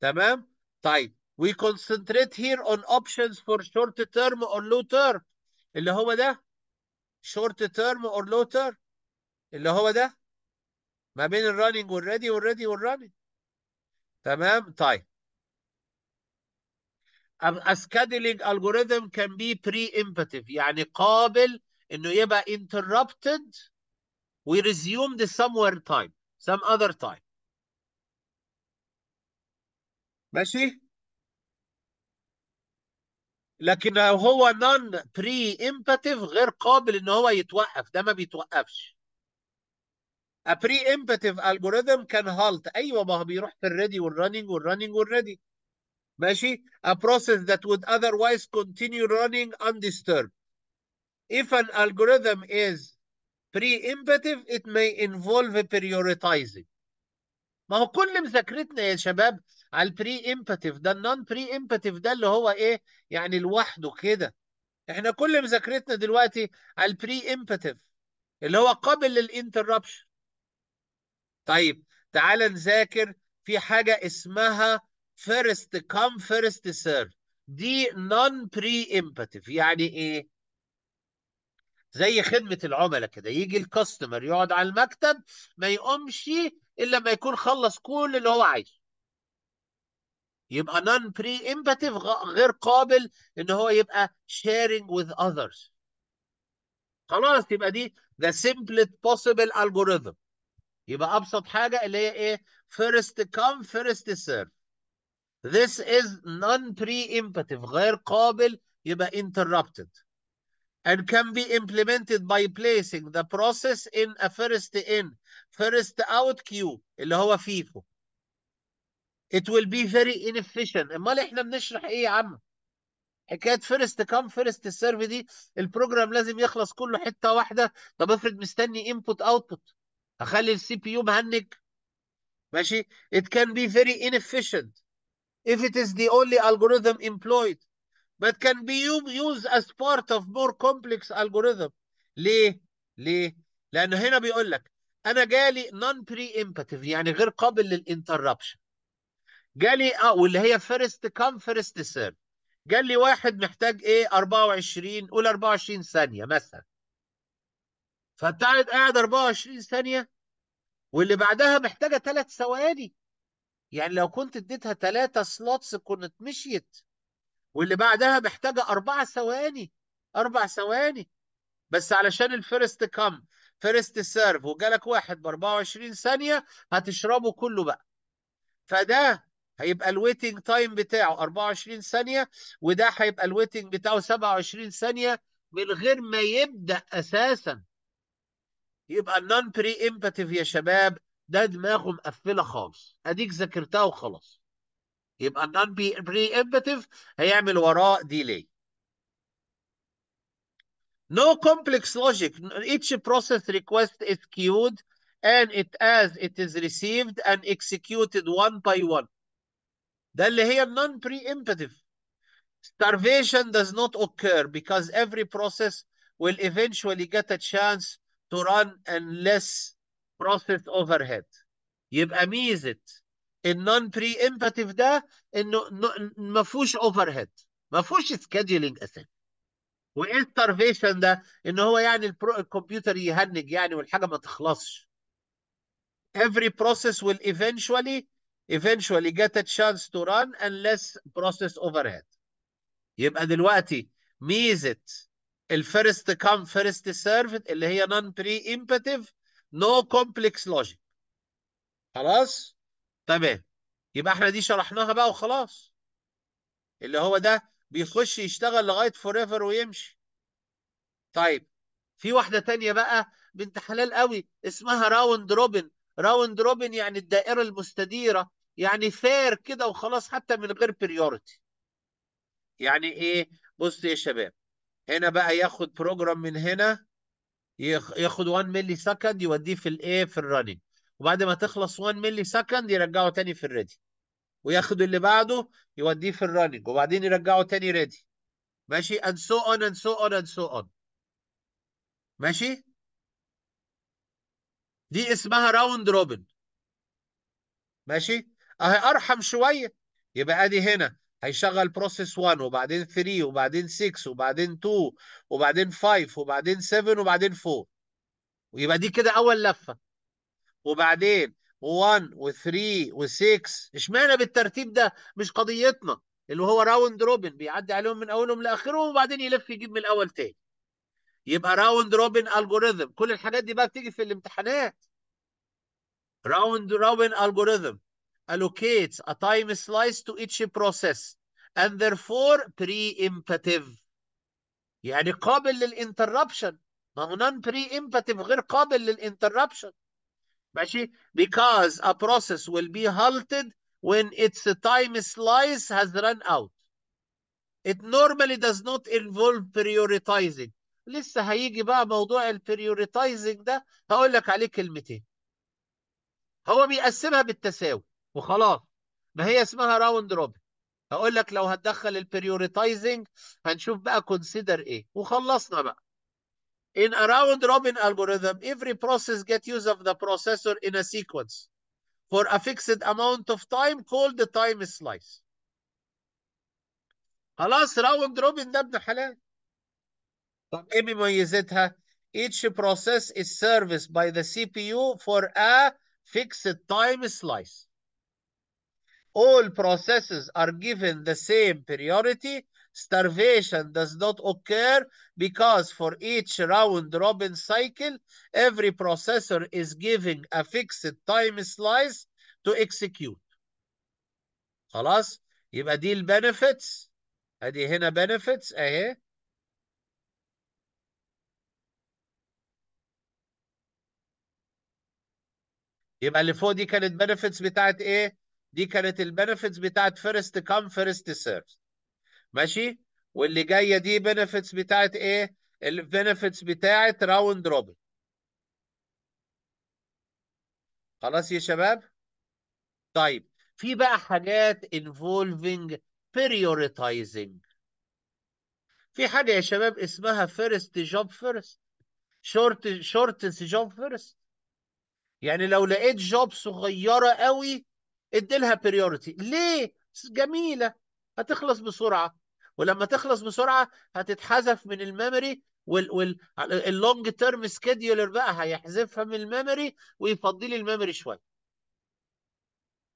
تمام؟ طيب we concentrate here on options for short term or low term اللي هو ده short term or low term اللي هو ده ما بين الرانينج والريدي والريدي والرانينج تمام طيب السكادلينج الجوريزم كان بي بري امباتيف يعني قابل انه يبقى انتربتد ويريزيومد سموير تايم سم اذر تايم ماشي لكن هو نون بري امباتيف غير قابل ان هو يتوقف ده ما بيتوقفش A pre-emptive algorithm can halt. أيوة ما هو بيروح في الريدي والرننج والرننج والريدي. ماشي؟ A process that would otherwise continue running undisturbed. If an algorithm is pre-emptive it may involve prioritizing. ما هو كل مذاكرتنا يا شباب على البري امباتيف ده النون بري امباتيف ده اللي هو ايه يعني لوحده كده احنا كل مذاكرتنا دلوقتي على البري امباتيف اللي هو قابل للانتربشن طيب تعال نذاكر في حاجة اسمها first come first serve دي non preemptive يعني ايه زي خدمة العملاء كده يجي الكاستمر يقعد على المكتب ما يقومش الا لما يكون خلص كل اللي هو عايزه يبقى non preemptive غير قابل ان هو يبقى sharing with others خلاص يبقى دي the simplest possible algorithm يبقى ابسط حاجه اللي هي ايه first come first serve this is non preemptive غير قابل يبقى interrupted and can be implemented by placing the process in a first in first out queue اللي هو فيفو it will be very inefficient امال احنا بنشرح ايه يا عم حكايه first come first serve دي البروجرام لازم يخلص كله حته واحده طب افرض مستني input output اخلي السي بي يو مهنج ماشي it can be very inefficient if it is the only algorithm employed but can be used as part of more complex algorithm ليه ليه لانه هنا بيقول لك انا جالي non preemptive يعني غير قابل للانتربشن جالي اه واللي هي first come first serve جالي واحد محتاج ايه 24 قول 24 ثانيه مثلا فانت قاعد 24 ثانية واللي بعدها محتاجة ثلاث ثواني يعني لو كنت اديتها ثلاثة سلوتس كنت مشيت واللي بعدها محتاجة أربع ثواني أربع ثواني بس علشان الفيرست كام فيرست سيرف وجالك واحد ب 24 ثانية هتشربه كله بقى فده هيبقى الويتنج تايم بتاعه 24 ثانية وده هيبقى الويتنج بتاعه 27 ثانية من غير ما يبدأ أساساً يبقى النون بري امباتيف يا شباب ده دماغه مقفله خالص اديك ذاكرتها وخلاص يبقى النون بري امباتيف هيعمل وراه ديلي No complex logic. Each process request is queued and it as it is received and executed one by one. ده اللي هي non preemptive. Starvation does not occur because every process will eventually get a chance to run and less process overhead يبقى ميزه النون بري امباتيف ده انه ما فيهوش اوفر هيد ما فيهوش سكيدجلينج اساسا وايه الستارفيشن ده ان هو يعني البرو... الكمبيوتر يهنج يعني والحاجه ما تخلصش every process will eventually eventually get a chance to run unless process overhead يبقى دلوقتي ميزه الفيرست كام فيرست سيرف اللي هي نون بري امبتيف نو كومبلكس لوجيك خلاص تمام يبقى احنا دي شرحناها بقى وخلاص اللي هو ده بيخش يشتغل لغايه فور ايفر ويمشي طيب في واحده تانية بقى بنت حلال قوي اسمها راوند روبن راوند روبن يعني الدائره المستديره يعني فير كده وخلاص حتى من غير بريورتي يعني ايه بص يا شباب هنا بقى ياخد بروجرام من هنا ياخد 1 ملي سكند يوديه في الايه في الرننج وبعد ما تخلص 1 ملي سكند يرجعه تاني في الريدي وياخد اللي بعده يوديه في الرننج وبعدين يرجعه تاني ريدي ماشي اند سو اون اند سو اون اند سو اون ماشي دي اسمها راوند روبن ماشي اهي ارحم شويه يبقى ادي هنا هيشغل بروسيس 1 وبعدين 3 وبعدين 6 وبعدين 2 وبعدين 5 وبعدين 7 وبعدين 4 ويبقى دي كده اول لفه وبعدين 1 و3 و6 اشمعنى بالترتيب ده مش قضيتنا اللي هو راوند روبن بيعدي عليهم من اولهم لاخرهم وبعدين يلف يجيب من الاول تاني يبقى راوند روبن الجوريزم كل الحاجات دي بقى بتيجي في الامتحانات راوند روبن الجوريزم allocates a time slice to each process and therefore preemptive يعني قابل للانتربشن ما هو non preemptive غير قابل للانتربشن ماشي because a process will be halted when its time slice has run out it normally does not involve prioritizing لسه هيجي بقى موضوع البريوريتايزنج ده هقول لك عليه كلمتين هو بيقسمها بالتساوي وخلاص ما هي اسمها راوند روبن هقول لك لو هتدخل البريوريتايزنج هنشوف بقى كونسيدر ايه وخلصنا بقى In a round robin algorithm, every process get use of the processor in a sequence for a fixed amount of time called the time slice. خلاص راوند روبن ده ابن حلال. طب ايه مميزتها Each process is serviced by the CPU for a fixed time slice. all processes are given the same priority. Starvation does not occur because for each round-robin cycle, every processor is given a fixed time slice to execute. خلاص؟ يبقى دي البنفيتس هنا benefits اهي يبقى اللي فوق دي كانت بتاعت ايه؟ دي كانت البنفيتس بتاعت فيرست كام فيرست سيرف ماشي واللي جايه دي بنفيتس بتاعت ايه البنفيتس بتاعت راوند روبن خلاص يا شباب طيب في بقى حاجات انفولفينج prioritizing في حاجة يا شباب اسمها فيرست جوب فيرست شورت شورتس جوب فيرست يعني لو لقيت جوب صغيرة قوي اديلها بريورتي ليه جميله هتخلص بسرعه ولما تخلص بسرعه هتتحذف من الميموري واللونج تيرم سكيدولر بقى هيحذفها من الميموري ويفضي لي الميموري شويه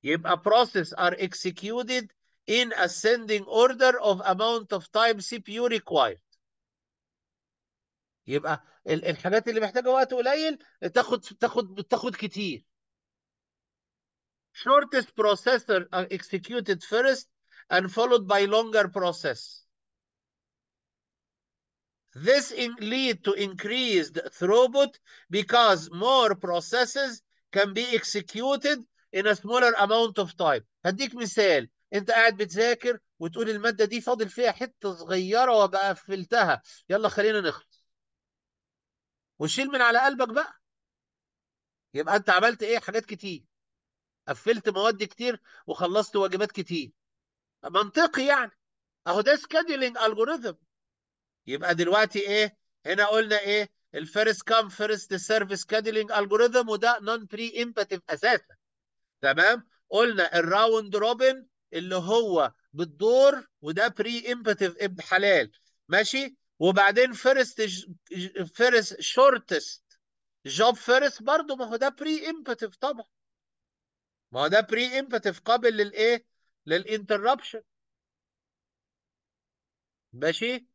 يبقى process are executed in ascending order of amount of time CPU required يبقى الحاجات اللي محتاجه وقت قليل تاخد تاخد تاخد كتير shortest processor are executed first and followed by longer process. This in lead to increased throughput because more processes can be executed in a smaller amount of time. هديك مثال انت قاعد بتذاكر وتقول المادة دي فاضل فيها حتة صغيرة وبقفلتها يلا خلينا نخلص وشيل من على قلبك بقى يبقى انت عملت ايه حاجات كتير قفلت مواد كتير وخلصت واجبات كتير منطقي يعني اهو ده سكادولينج الجوريثم يبقى دلوقتي ايه هنا قلنا ايه الفيرست كام فيرست سيرف سكادولينج الجوريثم وده نون بري امباتيف اساسا تمام قلنا الراوند روبن اللي هو بالدور وده بري امباتيف ابن حلال ماشي وبعدين فيرست فيرست شورتست جوب فيرست برضه ما هو ده بري امباتيف طبعا ما ده بري امبتيف قابل للايه للانتربشن ماشي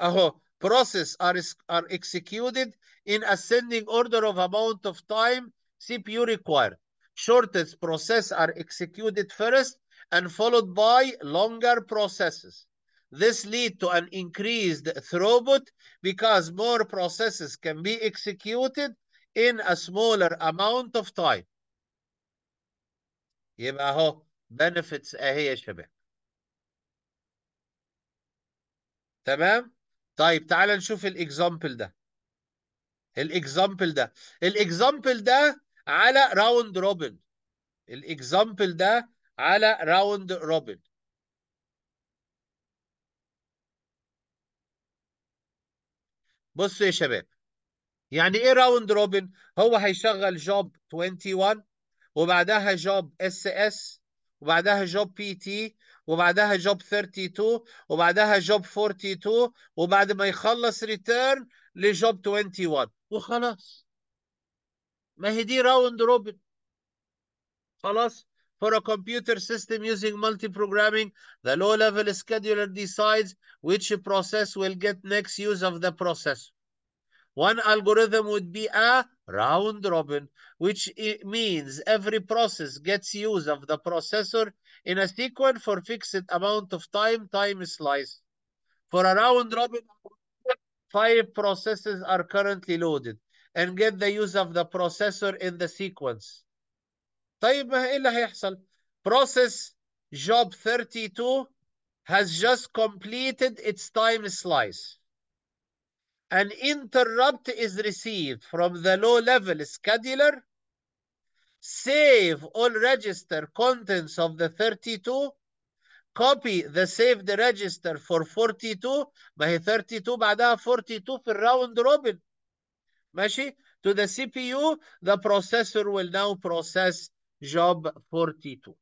اهو process are are executed in ascending order of amount of time CPU required shortest process are executed first and followed by longer processes. This lead to an increased throughput because more processes can be executed in a smaller amount of time. يبقى اهو بنفيتس اهي يا شباب تمام طيب تعال نشوف الاكزامبل ده الاكزامبل ده الاكزامبل ده على راوند روبن الاكزامبل ده على راوند روبن بصوا يا شباب يعني ايه راوند روبن هو هيشغل جوب 21 وبعدها جوب اس اس وبعدها جوب بي تي وبعدها جوب 32 وبعدها جوب 42 وبعد ما يخلص ريتيرن لجوب 21 وخلاص ما هي دي راوند روبن خلاص For a computer system using multi-programming, the low-level scheduler decides which process will get next use of the process. One algorithm would be a round robin, which means every process gets use of the processor in a sequence for fixed amount of time, time slice. For a round robin, five processes are currently loaded and get the use of the processor in the sequence. طيب ايه اللي هيحصل؟ Process job 32 has just completed its time slice an interrupt is received from the low level scheduler, save all register contents of the 32, copy the saved register for 42 by 32 بعدها 42 في round روبن ماشي to the CPU the processor will now process job 42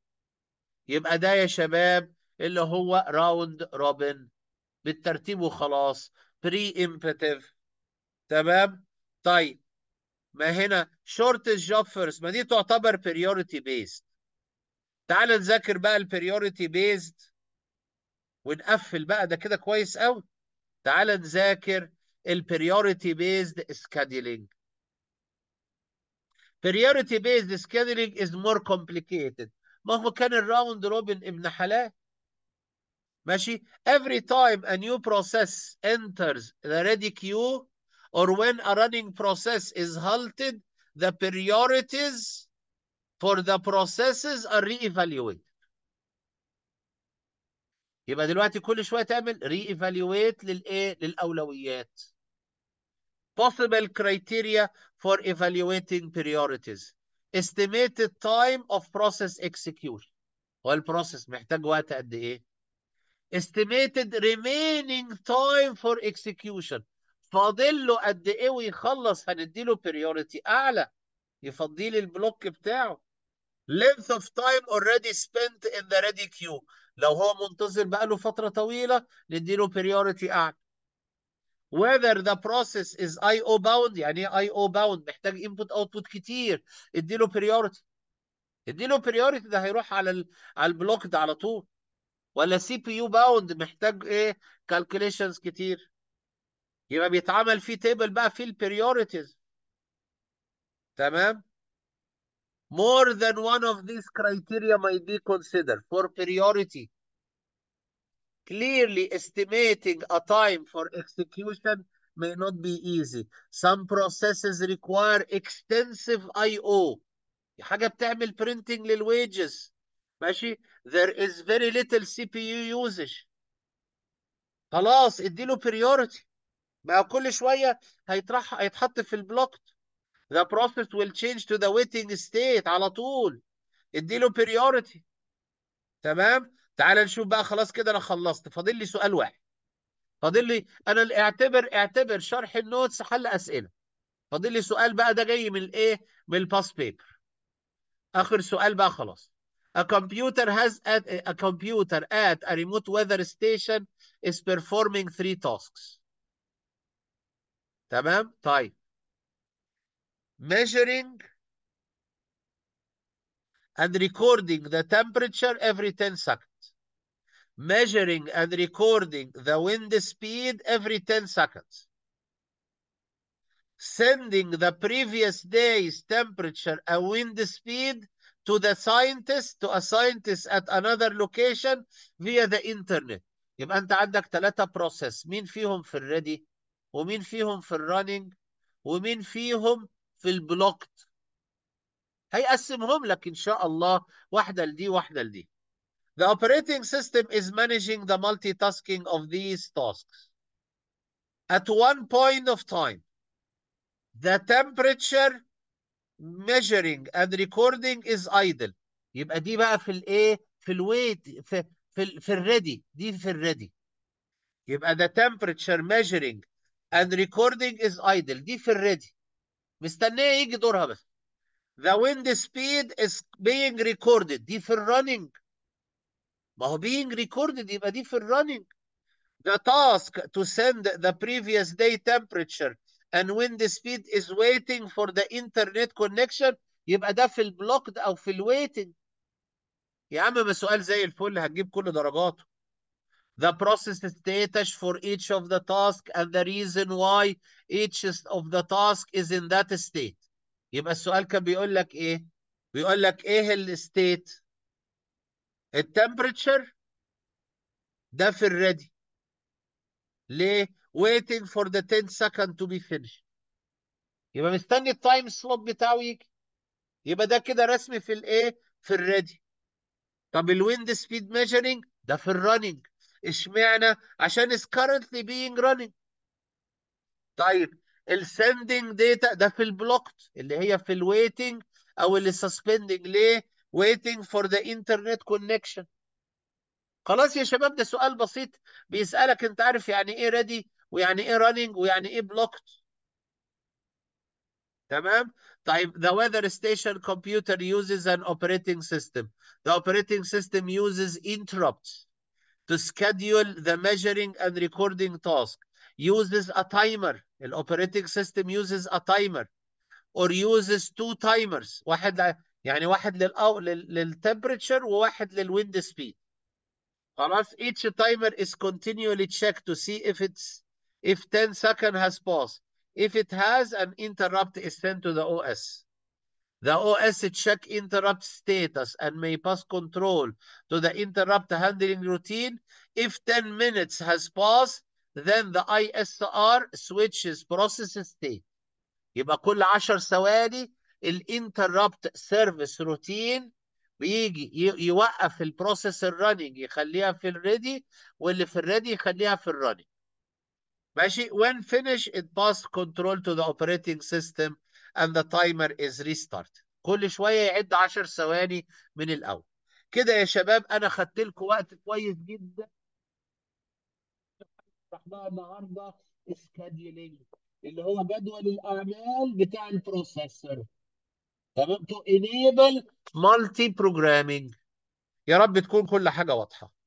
يبقى ده يا شباب اللي هو راوند روبن بالترتيب وخلاص pre امبتيف تمام طيب ما هنا شورتست جوب فيرست ما دي تعتبر priority based تعال نذاكر بقى ال priority based ونقفل بقى ده كده كويس قوي تعال نذاكر ال priority based scheduling priority based scheduling is more complicated ما هو كان الراوند روبن ابن حلال ماشي every time a new process enters the ready queue or when a running process is halted the priorities for the processes are reevaluated يبقى دلوقتي كل شويه تعمل re-evaluate للايه للاولويات possible criteria for evaluating priorities estimated time of process execution هو البروسيس محتاج وقت قد ايه estimated remaining time for execution فاضل له قد ايه ويخلص هندي له priority اعلى يفضي لي البلوك بتاعه length of time already spent in the ready queue لو هو منتظر بقى له فترة طويلة ندي له priority اعلى whether the process is IO bound يعني ايه IO bound محتاج input output كتير ادي له priority ادي له priority ده هيروح على على البلوك ده على طول ولا سي بي يو باوند محتاج ايه كالكوليشنز كتير يبقى بيتعمل فيه تيبل بقى فيه البريوريتيز تمام more than one of these criteria might be considered for priority clearly estimating a time for execution may not be easy some processes require extensive IO حاجة بتعمل printing للwages ماشي there is very little CPU usage خلاص اديله priority بقى كل شويه هيطرح هيتحط في البلوك the process will change to the waiting state على طول اديله priority تمام تعال نشوف بقى خلاص كده انا خلصت فاضل لي سؤال واحد فاضل لي انا اعتبر اعتبر شرح النوتس حل اسئله فاضل لي سؤال بقى ده جاي من الايه من الباس بيبر اخر سؤال بقى خلاص A computer has at a computer at a remote weather station is performing three tasks. تمام؟ طيب. Measuring and recording the temperature every 10 seconds. Measuring and recording the wind speed every 10 seconds. Sending the previous day's temperature and wind speed to the scientist to a scientist at another location via the internet يبقى انت عندك ثلاثة process مين فيهم في الريدي ومين فيهم في الرننج ومين فيهم في البلوكت هيقسمهم لك ان شاء الله واحدة لدي واحدة لدي The operating system is managing the multitasking of these tasks. At one point of time, the temperature measuring and recording is idle يبقى دي بقى في الايه في الويت في في في الريدي دي في الريدي يبقى the temperature measuring and recording is idle دي في الريدي مستنيه يجي دورها بس the wind speed is being recorded دي في الرunning ما هو being recorded يبقى دي في الرunning the task to send the previous day temperature and when the speed is waiting for the internet connection يبقى ده في البلوكد او في الويتنج يا عم ما سؤال زي الفل هتجيب كل درجاته the process status for each of the task and the reason why each of the task is in that state يبقى السؤال كان بيقول لك ايه بيقول لك ايه ال state? ال temperature ده في الريدي ليه waiting for the 10 second to be finished يبقى مستني التايم سلوب بتاعه يجي يبقى ده كده رسمي في الايه في الريدي طب الويند سبيد ميجرنج ده في الرننج اشمعنى عشان is currently being running طيب السندنج داتا ده في البلوكت اللي هي في الويتنج او اللي سسبندنج ليه waiting for the internet connection خلاص يا شباب ده سؤال بسيط بيسألك انت عارف يعني ايه ready ويعني ايه running ويعني ايه blocked تمام طيب the weather station computer uses an operating system the operating system uses interrupts to schedule the measuring and recording task uses a timer the operating system uses a timer or uses two timers واحد يعني واحد للأو... للتمبريتشر وواحد للويند سبيد خلاص each timer is continually checked to see if it's if 10 second has passed, If it has, an interrupt is sent to the OS. The OS check interrupt status and may pass control to the interrupt handling routine. If 10 minutes has passed, then the ISR switches process state. يبقى كل 10 ثواني الانتربت سيرفيس روتين بيجي يوقف البروسيس الرننج يخليها في الريدي واللي في الريدي يخليها في الرننج ماشي when finish it pass control to the operating system and the timer is restarted كل شويه يعد 10 ثواني من الاول كده يا شباب انا خدت لكم وقت كويس جدا لها النهارده scheduling اللي هو جدول الاعمال بتاع البروسيسور تمام to enable multi programming يا رب تكون كل حاجه واضحه